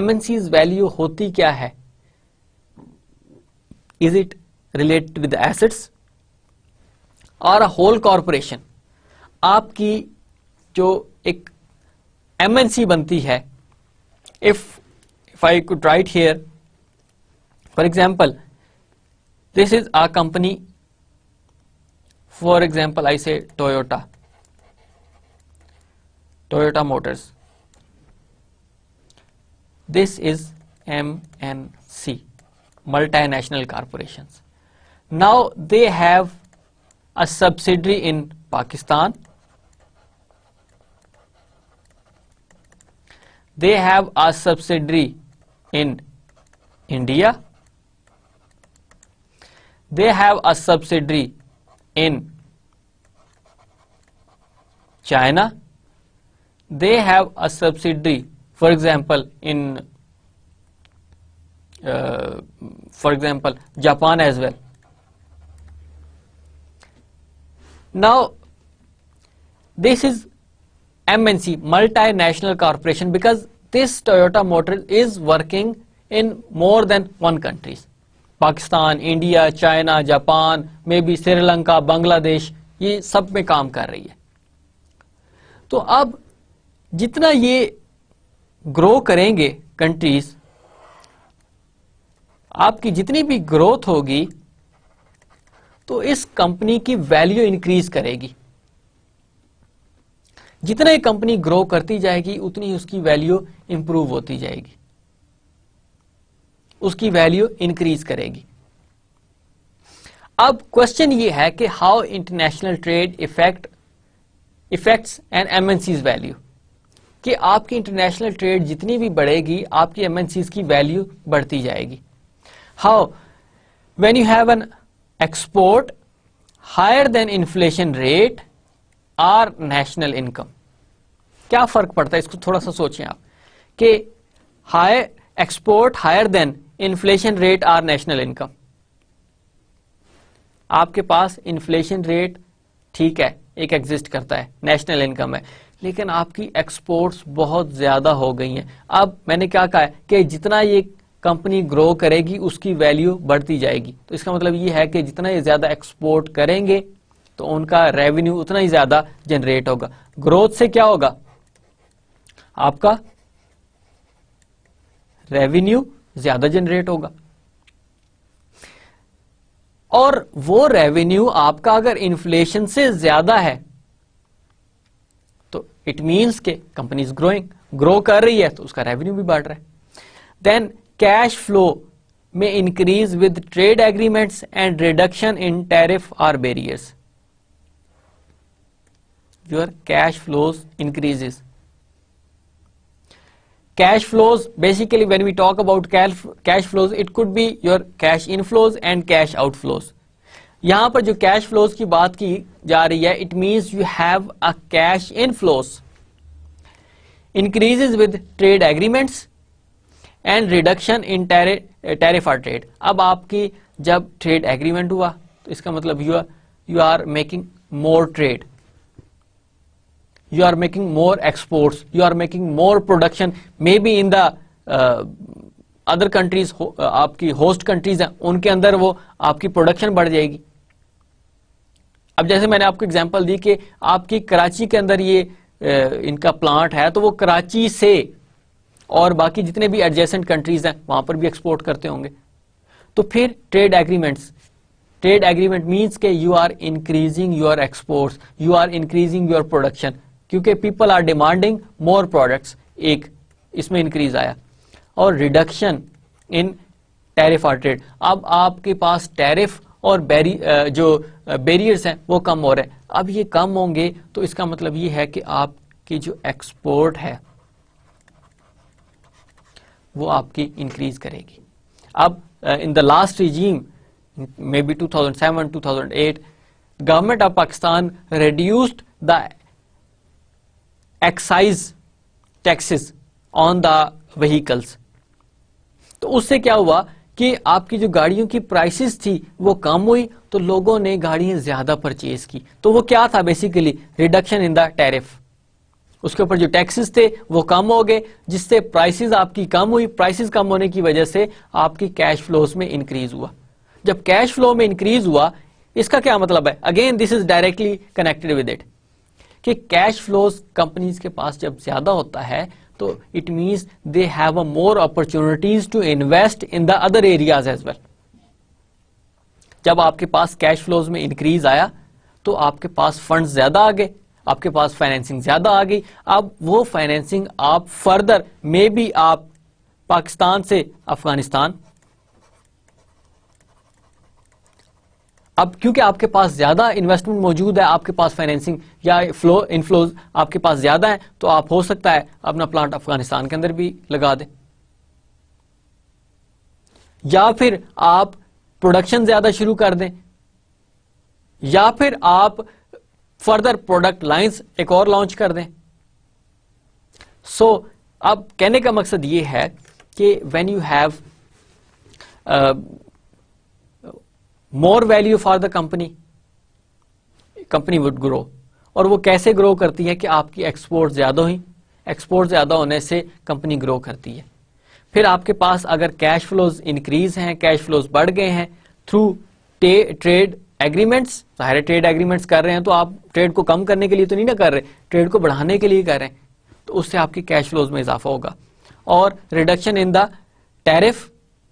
MNCs value होती क्या है is it related with assets और अ होल कॉरपोरेशन आपकी जो एक एमएनसी बनती है if if I could write here, for example, this is a company For example, I say Toyota, Toyota Motors. This is MNC, multinational corporations. Now they have a subsidiary in Pakistan. They have a subsidiary in India. They have a subsidiary in China, they have a subsidiary. For example, in uh, for example, Japan as well. Now, this is MNC, multinational corporation, because this Toyota Motor is working in more than one countries. Pakistan India China Japan में भी श्रीलंका बांग्लादेश ये सब में काम कर रही है तो अब जितना ये ग्रो करेंगे कंट्रीज आपकी जितनी भी ग्रोथ होगी तो इस कंपनी की वैल्यू इंक्रीज करेगी जितना ये कंपनी ग्रो करती जाएगी उतनी उसकी वैल्यू इंप्रूव होती जाएगी उसकी वैल्यू इंक्रीज करेगी अब क्वेश्चन ये है कि how international trade effect effects and MNCs value कि आपकी इंटरनेशनल ट्रेड जितनी भी बढ़ेगी आपकी एमएनसीज की वैल्यू बढ़ती जाएगी how when you have an export higher than inflation rate or national income क्या फर्क पड़ता है इसको थोड़ा सा सोचें आप कि high export higher than inflation rate or national income आपके पास इन्फ्लेशन रेट ठीक है एक एग्जिस्ट करता है नेशनल इनकम है लेकिन आपकी एक्सपोर्ट्स बहुत ज़्यादा हो गई हैं अब मैंने क्या कहा है कि जितना ये कंपनी ग्रो करेगी उसकी वैल्यू बढ़ती जाएगी तो इसका मतलब ये है कि जितना ये ज़्यादा एक्सपोर्ट करेंगे तो उनका रेवेन्यू उतना ही ज़्यादा जनरेट होगा ग्रोथ से क्या होगा आपका रेवेन्यू ज्यादा जनरेट होगा और वो रेवेन्यू आपका अगर इन्फ्लेशन से ज्यादा है तो इट मीन्स के कंपनी ग्रोइंग ग्रो कर रही है तो उसका रेवेन्यू भी बढ़ रहा है देन कैश फ्लो में increase with trade agreements and reduction in tariff or barriers your cash flows increases cash flows basically when we talk about cash flows it could be your cash inflows and cash outflows यहाँ पर जो cash flows की बात की जा रही है it means you have a cash inflows increases with trade agreements and reduction in tariff tariff or trade अब आपकी जब trade agreement हुआ तो इसका मतलब you you are making more trade you are making more exports, you are making more production, maybe in the uh, other countries, uh, आपकी host countries हैं उनके अंदर वो आपकी production बढ़ जाएगी अब जैसे मैंने आपको एग्जाम्पल दी कि आपकी कराची के अंदर ये ए, uh, इनका प्लांट है तो वो कराची से और बाकी जितने भी एडजेसेंट कंट्रीज हैं वहां पर भी एक्सपोर्ट करते होंगे तो फिर trade agreements trade agreement means के you are increasing your exports you are increasing your production क्योंकि people are demanding more products एक इसमें इंक्रीज आया और reduction in tariff or trade अब आपके पास टैरिफ और बैरी जो बैरियर्स हैं वो कम हो रहे हैं अब ये कम होंगे तो इसका मतलब ये है कि आपकी जो एक्सपोर्ट है वो आपकी इंक्रीज करेगी अब in the last regime may be 2007 2008 government of Pakistan reduced the excise taxes on the vehicles तो उससे क्या हुआ कि आपकी जो गाड़ियों की प्राइसेस थी वो कम हुई तो लोगों ने गाड़ियां ज्यादा परचेज की तो वो क्या था basically reduction in the tariff उसके ऊपर जो टैक्सेस थे वो कम हो गए जिससे प्राइसेस आपकी कम हुई प्राइसेस कम होने की वजह से आपकी कैश फ्लोज में इंक्रीज हुआ जब कैश फ्लो में इंक्रीज हुआ इसका क्या मतलब है again this is directly connected with it कि कैश फ्लोज कंपनीज के पास जब ज्यादा होता है तो it means they have a more opportunities to invest in the other areas as well जब आपके पास कैश फ्लोज में इंक्रीज आया तो आपके पास फंड ज्यादा आ गए आपके पास फाइनेंसिंग ज्यादा आ गई अब वो फाइनेंसिंग आप फर्दर मे बी आप पाकिस्तान से अफगानिस्तान अब क्योंकि आपके पास ज़्यादा इन्वेस्टमेंट मौजूद है आपके पास फाइनेंसिंग या फ्लो इनफ्लोज आपके पास ज़्यादा है तो आप हो सकता है अपना प्लांट अफगानिस्तान के अंदर भी लगा दें या फिर आप प्रोडक्शन ज़्यादा शुरू कर दें या फिर आप फर्दर प्रोडक्ट लाइंस एक और लॉन्च कर दें सो so, अब कहने का मकसद ये है कि when you have more value for the company company would grow और वो कैसे ग्रो करती है कि आपकी एक्सपोर्ट ज़्यादा हुई एक्सपोर्ट ज़्यादा होने से कंपनी ग्रो करती है फिर आपके पास अगर कैश फ्लोज इंक्रीज हैं कैश फ्लोज बढ़ गए हैं थ्रू ट्रेड एग्रीमेंट्स सारे ट्रेड एग्रीमेंट्स कर रहे हैं तो आप ट्रेड को कम करने के लिए तो नहीं ना कर रहे ट्रेड को बढ़ाने के लिए कर रहे हैं तो उससे आपके कैश फ्लोज में इजाफा होगा और reduction in the tariff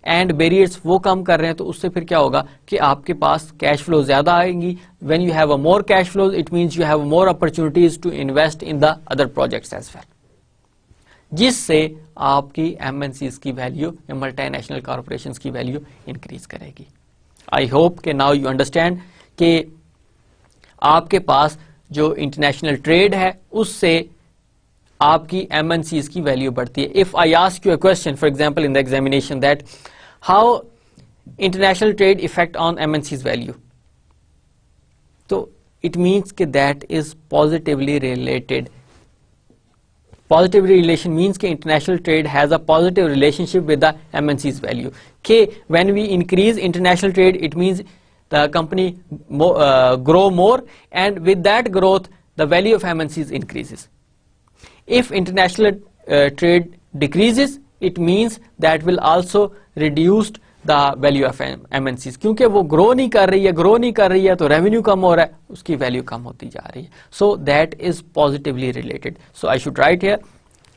and barriers वो कम कर रहे हैं तो उससे फिर क्या होगा कि आपके पास कैश फ्लो ज्यादा आएंगी when you have a more cash flow it mean you have more opportunities to invest in the other projects as well जिससे आपकी एम की वैल्यू या मल्टी नेशनल की वैल्यू इंक्रीज करेगी आई होप के नाउ यू अंडरस्टैंड कि आपके पास जो इंटरनेशनल ट्रेड है उससे आपकी एम की वैल्यू बढ़ती है if I ask you a question for example in the examination that how international trade effect on MNC's value. So it means that is positively related. Positive relation means that international trade has a positive relationship with the MNC's value. K, when we increase international trade, it means the company uh, grow more and with that growth, the value of MNCs increases. If international uh, trade decreases, it means that will also reduced the value of MNC क्योंकि वो ग्रो नहीं कर रही है ग्रो नहीं कर रही है तो रेवेन्यू कम हो रहा है उसकी वैल्यू कम होती जा रही है so that is positively related so I should write here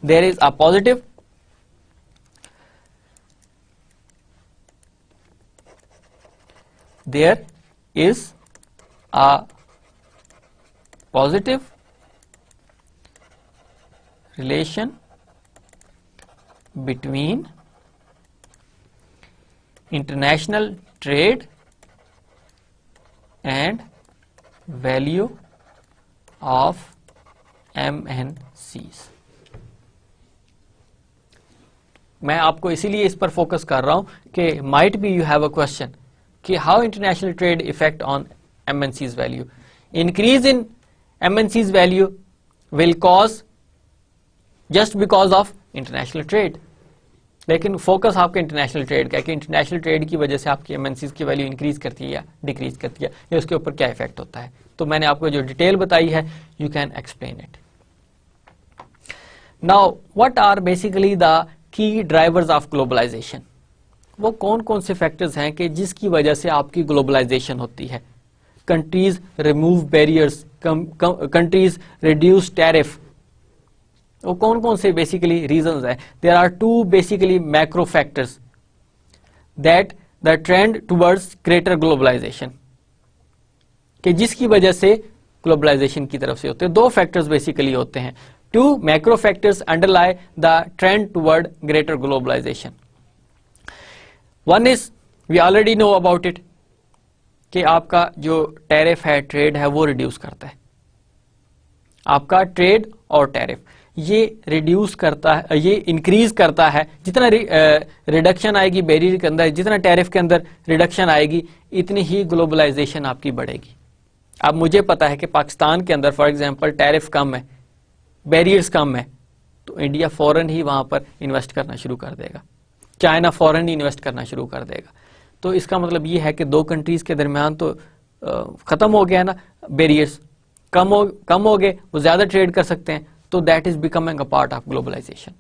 there is a positive there is a positive relation between international trade and value of MNCs मैं आपको इसीलिए इस पर फोकस कर रहा हूं कि might be you have a question कि how international MNC's value. Increase in MNC's value will cause just because of international trade. लेकिन फोकस आपका इंटरनेशनल ट्रेड का है कि इंटरनेशनल ट्रेड की वजह से आपकी एमएनसीज की वैल्यू इंक्रीज करती है या डिक्रीज करती है या उसके ऊपर क्या इफेक्ट होता है तो मैंने आपको जो डिटेल बताई है you can explain it now what are basically the key drivers of globalization वो कौन कौन से फैक्टर्स हैं कि जिसकी वजह से आपकी ग्लोबलाइजेशन होती है countries remove barriers countries reduce tariff तो कौन कौन से बेसिकली रीजन है there are two basically macro factors that the trend towards greater globalization के जिसकी वजह से ग्लोबलाइजेशन की तरफ से होते हैं दो फैक्टर्स बेसिकली होते हैं two macro factors underlie the trend toward greater globalization one is we already know about it कि आपका जो टैरिफ है ट्रेड है वो रिड्यूस करता है आपका ट्रेड और टैरिफ ये रिड्यूस करता है ये इंक्रीज करता है जितना रिडक्शन आएगी बैरियर के अंदर जितना टैरिफ के अंदर रिडक्शन आएगी इतनी ही ग्लोबलाइजेशन आपकी बढ़ेगी अब मुझे पता है कि पाकिस्तान के अंदर फॉर एग्जांपल टैरिफ कम है बैरियर्स कम है तो इंडिया फॉरन ही वहाँ पर इन्वेस्ट करना शुरू कर देगा चाइना फॉरन ही इन्वेस्ट करना शुरू कर देगा तो इसका मतलब ये है कि दो कंट्रीज़ के दरमियान तो ख़त्म हो गया है ना बैरियर्स कम हो कम हो गए वो ज़्यादा ट्रेड कर सकते हैं तो that is becoming a part of globalization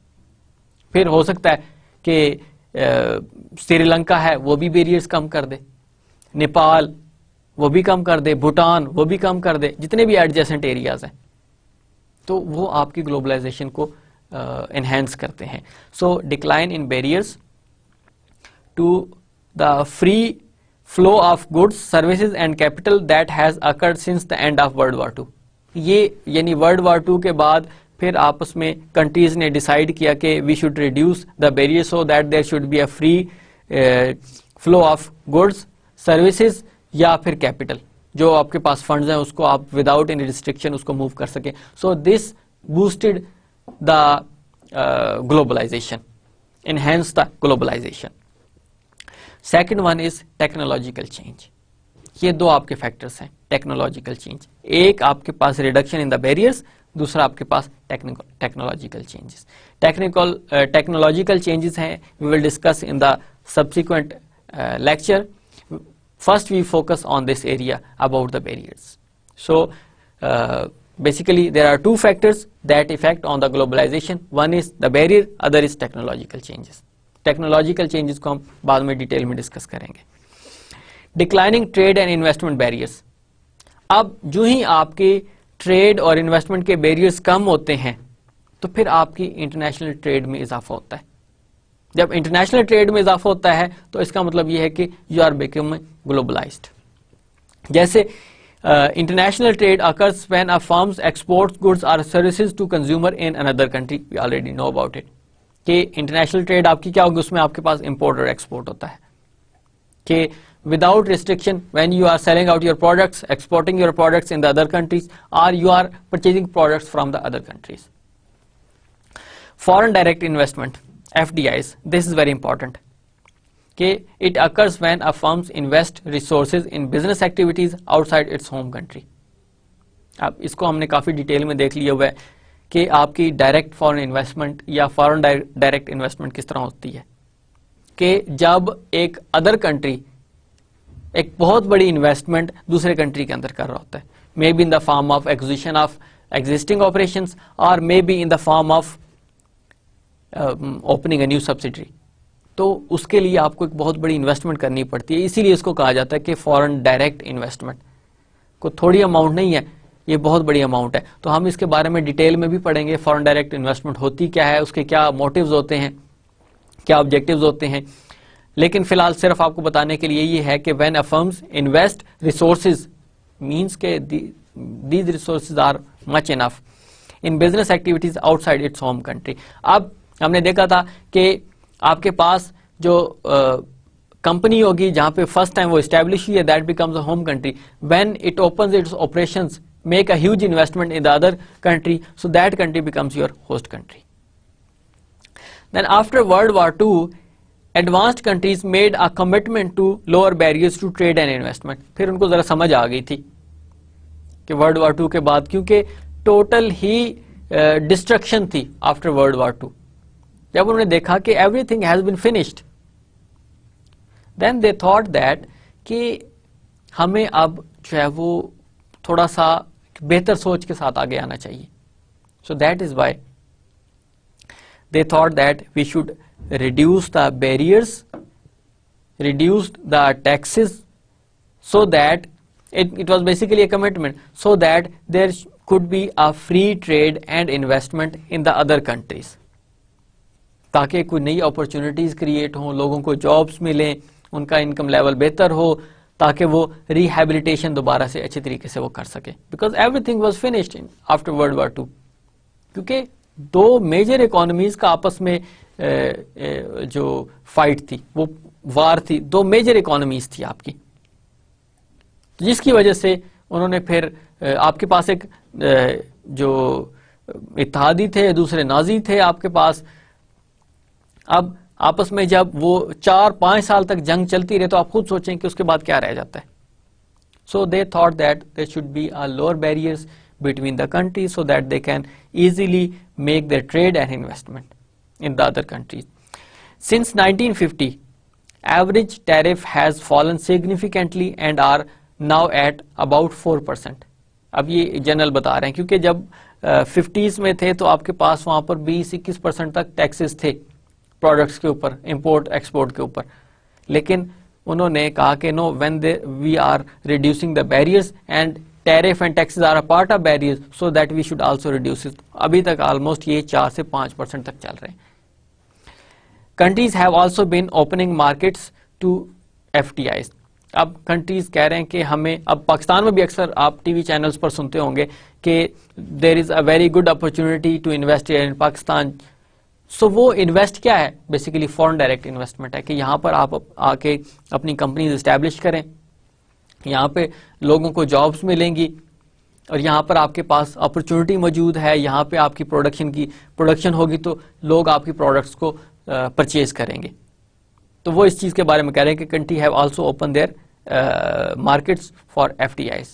फिर हो सकता है कि श्रीलंका है वो भी बेरियर्स कम कर दे नेपाल वो भी कम कर दे भूटान वो भी कम कर दे जितने भी एडजेसेंट एरियाज हैं तो वो आपकी ग्लोबलाइजेशन को इन्हेंस uh, करते हैं so decline in barriers to the free flow of goods services and capital that has occurred since the end of world war two ये यानी वर्ल्ड वार टू के बाद फिर आपस में कंट्रीज ने डिसाइड किया कि we should reduce the barrier so that there should be a free flow of goods services या फिर कैपिटल जो आपके पास फंड्स हैं उसको आप विदाउट एनी रिस्ट्रिक्शन उसको मूव कर सके so this boosted the globalization enhance the globalization second one is technological change ये दो आपके फैक्टर्स हैं टेक्नोलॉजिकल चेंज एक आपके पास रिडक्शन इन द बैरियर्स दूसरा आपके पास technological changes technical technological changes हैं we will discuss in the subsequent lecture first we focus on this area about the the so basically there are two factors that affect on the globalization one is the barrier other is technological changes technological changes ko hum baad mein detail mein discuss karenge declining trade and investment barriers अब जो ही आपके ट्रेड और इन्वेस्टमेंट के बैरियर्स कम होते हैं तो फिर आपकी इंटरनेशनल ट्रेड में इजाफा होता है जब इंटरनेशनल ट्रेड में इजाफा होता है तो इसका मतलब यह है कि यू आर बिकम ग्लोबलाइज जैसे international trade occurs when a firms export goods or services to consumer in another country we already know about it कि इंटरनेशनल ट्रेड आपकी क्या होगी उसमें आपके पास इंपोर्ट और एक्सपोर्ट होता है कि without restriction when you are selling out your products, exporting your products in the other countries or you are purchasing products from the other countries. Foreign direct investment, FDIs, this is very important. Okay, it occurs when a firm invests resources in business activities outside its home country. अब इसको हमने काफ़ी डिटेल में देख लिया हुआ है कि आपकी डायरेक्ट फॉरेन इन्वेस्टमेंट या फॉरेन डायरेक्ट इन्वेस्टमेंट किस तरह होती है कि जब एक अदर कंट्री एक बहुत बड़ी इन्वेस्टमेंट दूसरे कंट्री के अंदर कर रहा होता है may be in the form of acquisition of existing operation और may be in the form of opening a new subsidiary तो उसके लिए आपको एक बहुत बड़ी इन्वेस्टमेंट करनी पड़ती है इसीलिए इसको कहा जाता है कि फॉरन डायरेक्ट इन्वेस्टमेंट को थोड़ी अमाउंट नहीं है ये बहुत बड़ी अमाउंट है तो हम इसके बारे में डिटेल में भी पढ़ेंगे फॉरन डायरेक्ट इन्वेस्टमेंट होती क्या है उसके क्या मोटिव्स होते हैं क्या ऑब्जेक्टिव्स होते हैं लेकिन फिलहाल सिर्फ आपको बताने के लिए ये है कि when a firms invest resources means के these resources are much enough in business activities outside its home country अब हमने देखा था कि आपके पास जो कंपनी होगी जहां पे फर्स्ट टाइम वो स्टैब्लिश हुई है that becomes a home country when it opens its operations make a huge investment in the other country so that country becomes your host country then after world war two advanced countries made a commitment to lower barriers to trade and investment फिर उनको जरा समझ आ गई थी कि वर्ल्ड वार टू के बाद क्योंकि टोटल ही डिस्ट्रक्शन uh, थी आफ्टर वर्ल्ड वार टू जब उन्होंने देखा कि everything has been finished then they thought that कि हमें अब जो है वो थोड़ा सा बेहतर सोच के साथ आगे आना चाहिए so that is why they thought that we should reduce the barriers, reduce the taxes so that it, it was basically a commitment so that there could be a free trade and investment in the other countries. taaki koi nayi opportunities create create logon ko jobs mile unka income level better ho taaki wo rehabilitation dobara se से tarike se wo kar sake because everything was finished in after world war 2 kyunki do major economies ka aapas mein जो फाइट थी वो वार थी दो मेजर इकोनॉमीज थी आपकी तो जिसकी वजह से उन्होंने फिर आपके पास एक जो इतिहादी थे दूसरे नाजी थे आपके पास अब आपस में जब वो चार पांच साल तक जंग चलती रहे तो आप खुद सोचें कि उसके बाद क्या रह जाता है so they thought that they should be a lower barriers between the country so that they can easily make the trade and investment in the other countries. Since 1950, average tariff has fallen significantly and are now at about 4%. अब ये जनरल बता रहे हैं क्योंकि जब फिफ्टीज़ में थे तो आपके पास वहाँ पर 20-21 परसेंट तक टैक्सेस थे प्रोडक्ट्स के ऊपर इंपोर्ट एक्सपोर्ट के ऊपर लेकिन उन्होंने कहा कि no when they we are reducing the barriers and tariff and taxes are a part of barriers so that we should also reduce it अभी तक ऑलमोस्ट ये चार से पाँच परसेंट तक चल रहे हैं countries have also been opening markets to F अब कंट्रीज कह रहे हैं कि हमें अब पाकिस्तान में भी अक्सर आप टीवी चैनल्स पर सुनते होंगे कि there is a very good opportunity to invest in Pakistan so वो इन्वेस्ट क्या है बेसिकली फॉरेन डायरेक्ट इन्वेस्टमेंट है कि यहाँ पर आप आके अपनी कंपनीज इस्टेब्लिश करें यहाँ पे लोगों को जॉब्स मिलेंगी और यहाँ पर आपके पास अपॉर्चुनिटी मौजूद है यहाँ पे आपकी प्रोडक्शन की प्रोडक्शन होगी तो लोग आपकी प्रोडक्ट्स को परचेज करेंगे तो वो इस चीज़ के बारे में कह रहे हैं कि country have also open their markets for FDIs.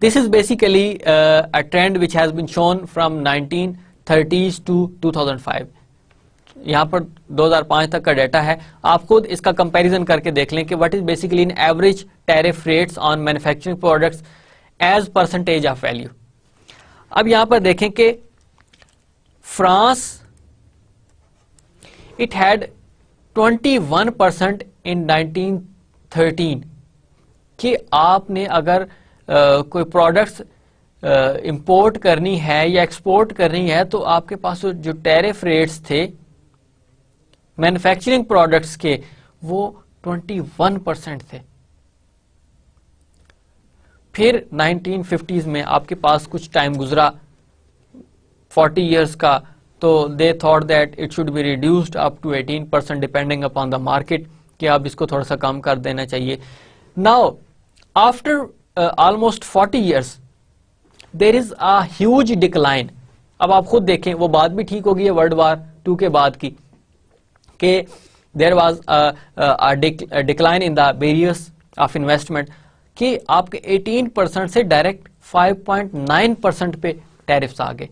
This is basically a trend which has been shown from from 1930s to 2005. यहां पर 2005 तक का डाटा है आप खुद इसका कंपैरिजन करके देख लें कि what is basically in average tariff rates on manufacturing products as percentage of value अब यहां पर देखें कि France It had 21 percent in 1913 कि आपने अगर आ, कोई प्रोडक्ट्स इंपोर्ट करनी है या एक्सपोर्ट करनी है तो आपके पास जो टैरिफ रेट्स थे मैन्युफैक्चरिंग प्रोडक्ट्स के वो 21 परसेंट थे फिर 1950s में आपके पास कुछ टाइम गुजरा 40 इयर्स का तो they thought that it should be reduced up to 18 percent depending upon the market कि आप इसको थोड़ा सा कम कर देना चाहिए now after almost 40 years there is a huge decline अब आप खुद देखें वो बात भी ठीक होगी वर्ल्ड वार टू के बाद की कि there was decline in the barriers of investment कि आपके 18 परसेंट से डायरेक्ट 5.9 परसेंट पे टैरिफ्स आ गए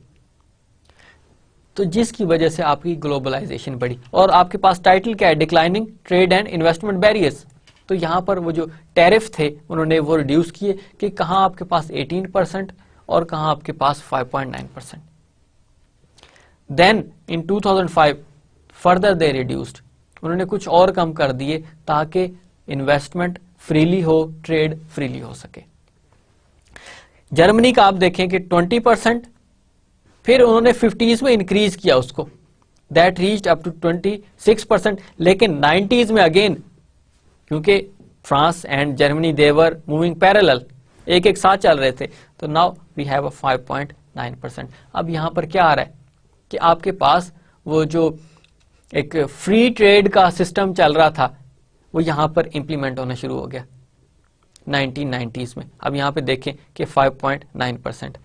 तो जिसकी वजह से आपकी ग्लोबलाइजेशन बढ़ी और आपके पास टाइटल क्या है declining trade and investment barriers तो यहाँ पर वो जो टैरिफ थे उन्होंने वो रिड्यूस किए कि कहाँ आपके पास 18 परसेंट और कहाँ आपके पास 5.9 percent then in 2005 further they reduced उन्होंने कुछ और कम कर दिए ताकि इन्वेस्टमेंट फ्रीली हो ट्रेड फ्रीली हो सके जर्मनी का आप देखें कि 20 परसेंट फिर उन्होंने फिफ्टीज में इंक्रीज किया उसको that reached up to twenty six percent लेकिन नाइन्टीज में अगेन क्योंकि France and Germany they were moving parallel एक एक साथ चल रहे थे तो now we have a 5.9 percent अब यहां पर क्या आ रहा है कि आपके पास वो जो एक फ्री ट्रेड का सिस्टम चल रहा था वो यहां पर इंप्लीमेंट होना शुरू हो गया 1990s में अब यहां पे देखें कि 5.9 परसेंट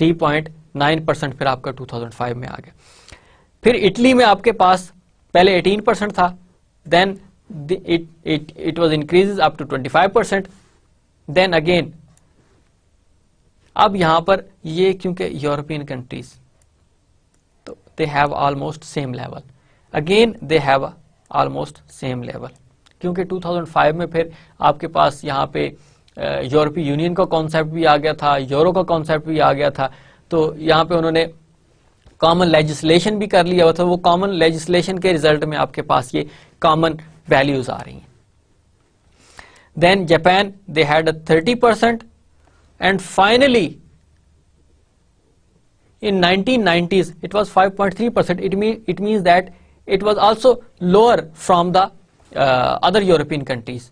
3.9 परसेंट फिर आपका 2005 में आ गया फिर इटली में आपके पास पहले 18 परसेंट था then it it was was increase up to 25 percent then again अब यहां पर ये क्योंकि यूरोपियन कंट्रीज तो they have almost same level again they have almost same level क्योंकि 2005 में फिर आपके पास यहां पे यूरोपीय यूनियन का कॉन्सेप्ट भी आ गया था यूरो का कॉन्सेप्ट भी आ गया था तो यहाँ पे उन्होंने कॉमन लेजिस्लेशन भी कर लिया हुआ था वो कॉमन लेजिस्लेशन के रिजल्ट में आपके पास ये कॉमन वैल्यूज आ रही हैं then Japan they had thirty percent and finally in 1990s it was 5.3 percent it mean it it that that it was also lower the the other European countries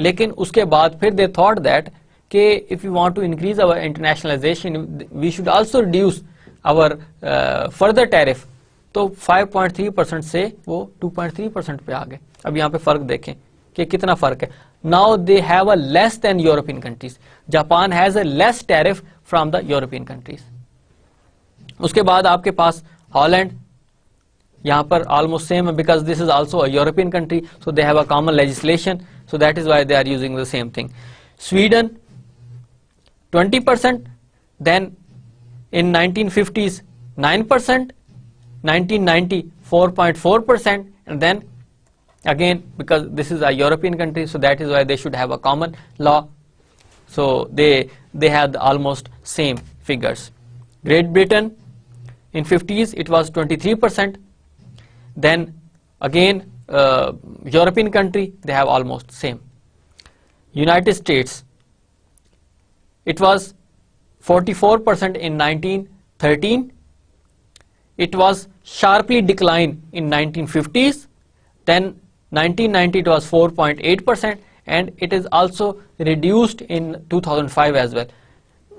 लेकिन उसके बाद फिर दे थॉट दैट के if you want to increase our internationalization we should also reduce our further tariff तो 5.3 परसेंट से वो 2.3 परसेंट पे आ गए अब यहां पे फर्क देखें कि कितना फर्क है now they have a less than European countries Japan has a less tariff from the European countries उसके बाद आपके पास हॉलैंड यहां पर ऑलमोस्ट सेम है because this is also European country so they have a common legislation So that is why they are using the same thing. Sweden 20%, then in 1950s 9%, 1990 4.4% and then again because this is a European country so that is why they should have a common law. So they, they had almost same figures. Great Britain in 50s it was 23%, then again uh, European country, they have almost same. United States, it was 44% in 1913. It was sharply declined in 1950s. Then 1990 it was 4.8% and it is also reduced in 2005 as well.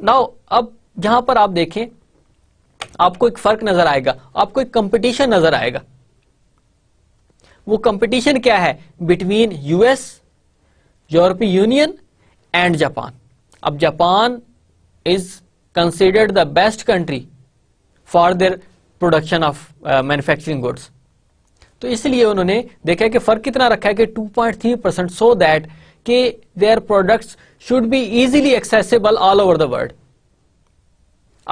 Now अब यहाँ पर आप देखें आपको एक फर्क नजर आएगा आपको एक कंपटीशन नजर आएगा वो कंपटीशन क्या है between US European union and Japan अब Japan is considered the best country for their production of manufacturing goods तो इसलिए उन्होंने देखा कि फर्क कितना रखा है कि 2.3 परसेंट सो दैट कि their products should be easily accessible all over the world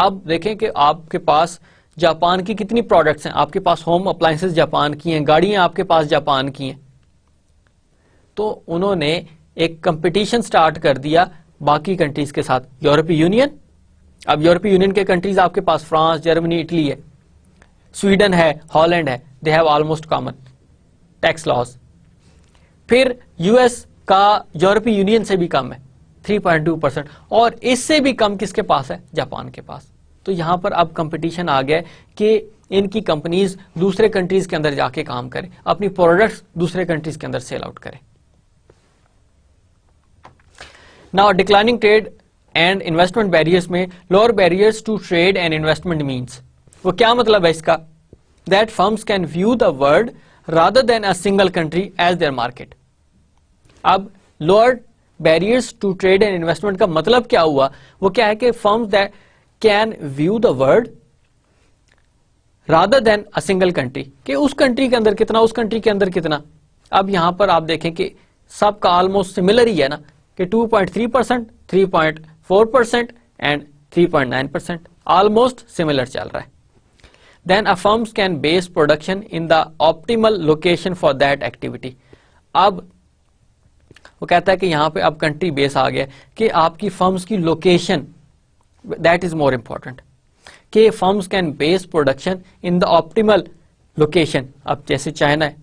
अब देखें कि आपके पास जापान की कितनी प्रोडक्ट्स हैं आपके पास होम अप्लाइंसेस जापान की हैं गाड़ियां आपके पास जापान की हैं तो उन्होंने एक कंपटीशन स्टार्ट कर दिया बाकी कंट्रीज के साथ यूरोपीय यूनियन अब यूरोपीय यूनियन के कंट्रीज आपके पास फ्रांस जर्मनी इटली है स्वीडन है हॉलैंड है they have almost common tax laws फिर यूएस का यूरोपीय यूनियन से भी कम है 3.2 परसेंट और इससे भी कम किसके पास है जापान के पास तो यहां पर अब कंपटीशन आ गया कि इनकी कंपनीज दूसरे कंट्रीज के अंदर जाके काम करें अपनी प्रोडक्ट्स दूसरे कंट्रीज के अंदर सेल आउट करें now declining trade and investment barriers में lower barriers to trade and investment means वो क्या मतलब है इसका that firms can view the world rather than a single country as their market अब lower barriers to trade and investment का मतलब क्या हुआ वो क्या है कि firms that can view the world rather than a single country कि उस कंट्री के अंदर कितना उस कंट्री के अंदर कितना अब यहां पर आप देखें कि सबका ऑलमोस्ट सिमिलर ही है ना कि 2.3 percent three percent and 3.9 percent almost similar चल रहा है then a firms can base production in the optimal location for that activity अब वो कहता है कि यहां पे अब कंट्री बेस आ गया कि आपकी फर्म्स की location that is more important कि firms can base production in the optimal location अब जैसे चाइना है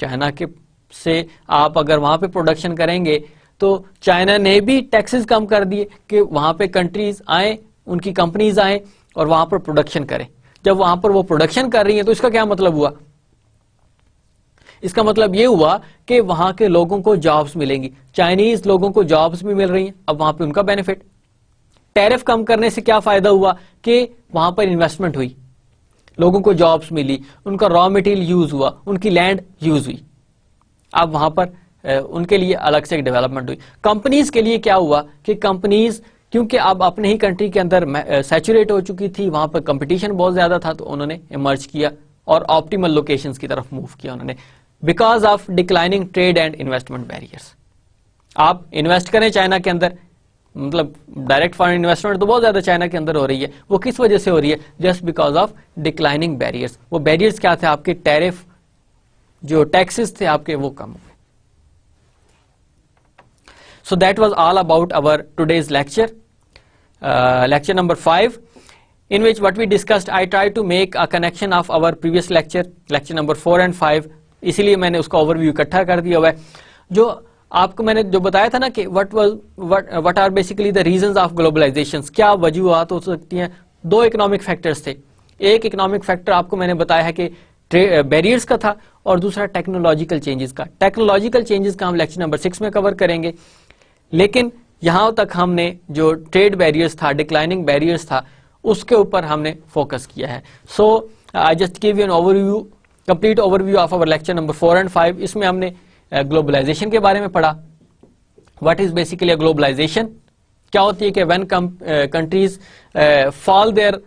चाइना के से आप अगर वहां पे प्रोडक्शन करेंगे तो चाइना ने भी टैक्सेस कम कर दिए कि वहां पे कंट्रीज आए उनकी कंपनीज आए और वहां पर प्रोडक्शन करें जब वहां पर वो प्रोडक्शन कर रही है तो इसका क्या मतलब हुआ इसका मतलब ये हुआ कि वहां के लोगों को जॉब्स मिलेंगी चाइनीज लोगों को जॉब्स भी मिल रही हैं अब वहां पे उनका बेनिफिट टैरिफ कम करने से क्या फायदा हुआ कि वहां पर इन्वेस्टमेंट हुई लोगों को जॉब्स मिली उनका रॉ मटेरियल यूज हुआ उनकी लैंड यूज हुई अब वहां पर उनके लिए अलग से एक डेवलपमेंट हुई कंपनीज के लिए क्या हुआ कि कंपनीज क्योंकि अब अपने ही कंट्री के अंदर सेचुरेट हो चुकी थी वहां पर कंपटीशन बहुत ज्यादा था तो उन्होंने इमर्ज किया और ऑप्टिमल लोकेशन की तरफ मूव किया उन्होंने because of declining trade and investment barriers आप इन्वेस्ट करें चाइना के अंदर मतलब डायरेक्ट फॉरन इन्वेस्टमेंट तो बहुत ज्यादा चाइना के अंदर हो रही है वो किस वजह से हो रही है just because of declining barriers वो बैरियर्स क्या थे आपके टैरिफ जो टैक्सेस थे आपके वो कम so that was all about our today's lecture lecture number five in which what we discussed I try to make a connection of our previous lecture lecture number four and five इसीलिए मैंने उसका ओवरव्यू इकट्ठा कर दिया हुआ है जो आपको मैंने जो बताया था ना कि what what are basically the reason of globalization क्या वजूहत हो सकती हैं दो इकोनॉमिक फैक्टर्स थे एक इकोनॉमिक फैक्टर आपको मैंने बताया है कि बैरियर्स का था और दूसरा टेक्नोलॉजिकल चेंजेस का टेक्नोलॉजिकल चेंजेस का हम लेक्चर नंबर सिक्स में कवर करेंगे लेकिन यहां तक हमने जो ट्रेड बैरियर्स था डिक्लाइनिंग बैरियर्स था उसके ऊपर हमने फोकस किया है so I just give you an overview complete overview of our lecture number four and five इसमें हमने ग्लोबलाइजेशन के बारे में पढ़ा वट इज बेसिकली ग्लोबलाइजेशन क्या होती है कि when countries fall their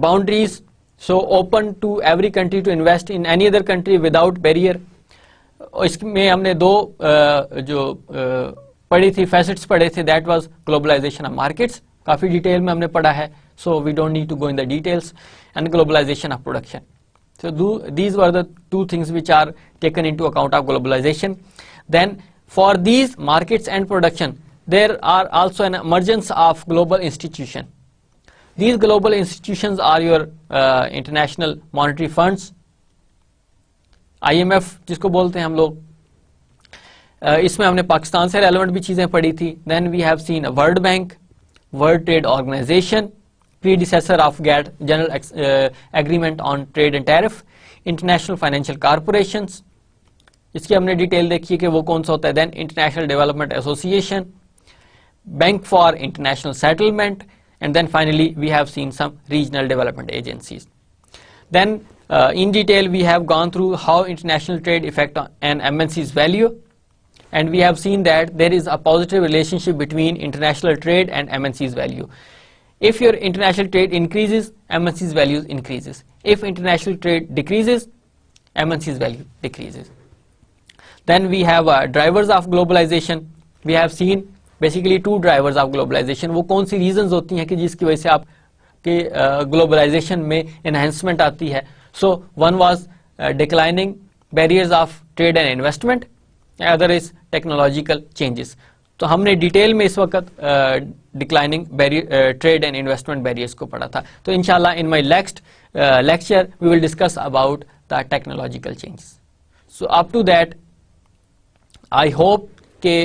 boundaries so open to every country to invest in any other country without barrier इसमें हमने दो uh, जो uh, पढ़ी थी फैसेट्स पढ़े थे that was globalization of markets काफी डिटेल में हमने पढ़ा है so we don't need to go in the details and globalization of production So do, these were the two things which are taken into account of globalization. Then for these markets and production, there are also an emergence of global institution. These global institutions are your uh, international monetary funds, IMF जिसको बोलते हैं हम लोग uh, इसमें हमने पाकिस्तान से रेलेवेंट भी चीज़ें पढ़ी थी then we have seen World Bank, World Trade Organization, predecessor of GATT, General uh, Agreement on Trade and Tariff, International Financial Corporations, इसकी हमने डिटेल देखी कि वो कौन Then International Development Association, Bank for International Settlement, and then finally we have seen some regional development agencies. Then uh, in detail we have gone through how international trade affect an MNC's value and we have seen that there is a positive relationship between international trade and MNC's value. If your international trade increases, MNC's values increases. If international trade decreases, MNC's value decreases. Then we have uh, drivers of globalization. We have seen basically two drivers of globalization. Wo kaun si reasons hoti uh, hain globalization mein enhancement aati hai. So one was uh, declining barriers of trade and investment. Other is technological changes. So humne detail mein is wakat declining trade and investment barriers को पढ़ा था तो इनशाला in my next lecture we will discuss about the technological changes so up to that I hope के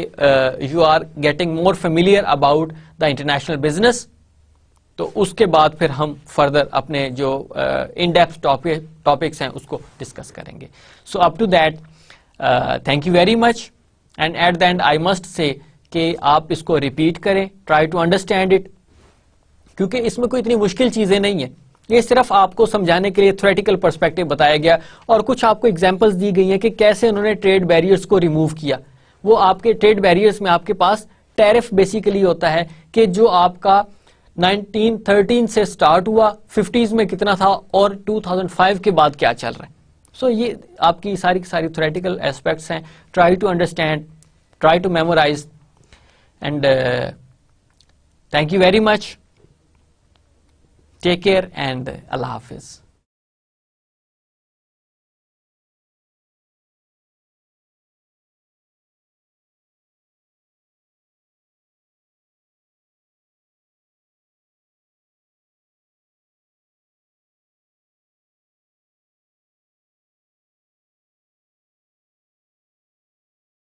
you are getting more familiar about the international business तो उसके बाद फिर हम फर्दर अपने जो इन डेप्थ टॉपिक्स हैं उसको डिस्कस करेंगे so up to that thank you very much and at the end I must say कि आप इसको रिपीट करें ट्राई टू अंडरस्टैंड इट क्योंकि इसमें कोई इतनी मुश्किल चीजें नहीं है ये सिर्फ आपको समझाने के लिए थ्रेटिकल परस्पेक्टिव बताया गया और कुछ आपको एग्जाम्पल्स दी गई हैं कि कैसे उन्होंने ट्रेड बैरियर्स को रिमूव किया वो आपके ट्रेड बैरियर्स में आपके पास टैरिफ बेसिकली होता है कि जो आपका 1913 से स्टार्ट हुआ 50s में कितना था और 2005 के बाद क्या चल रहा है सो so, ये आपकी सारी की सारी थोरेटिकल एस्पेक्ट्स हैं try to understand try to memorize and uh, thank you very much take care and Allah Hafiz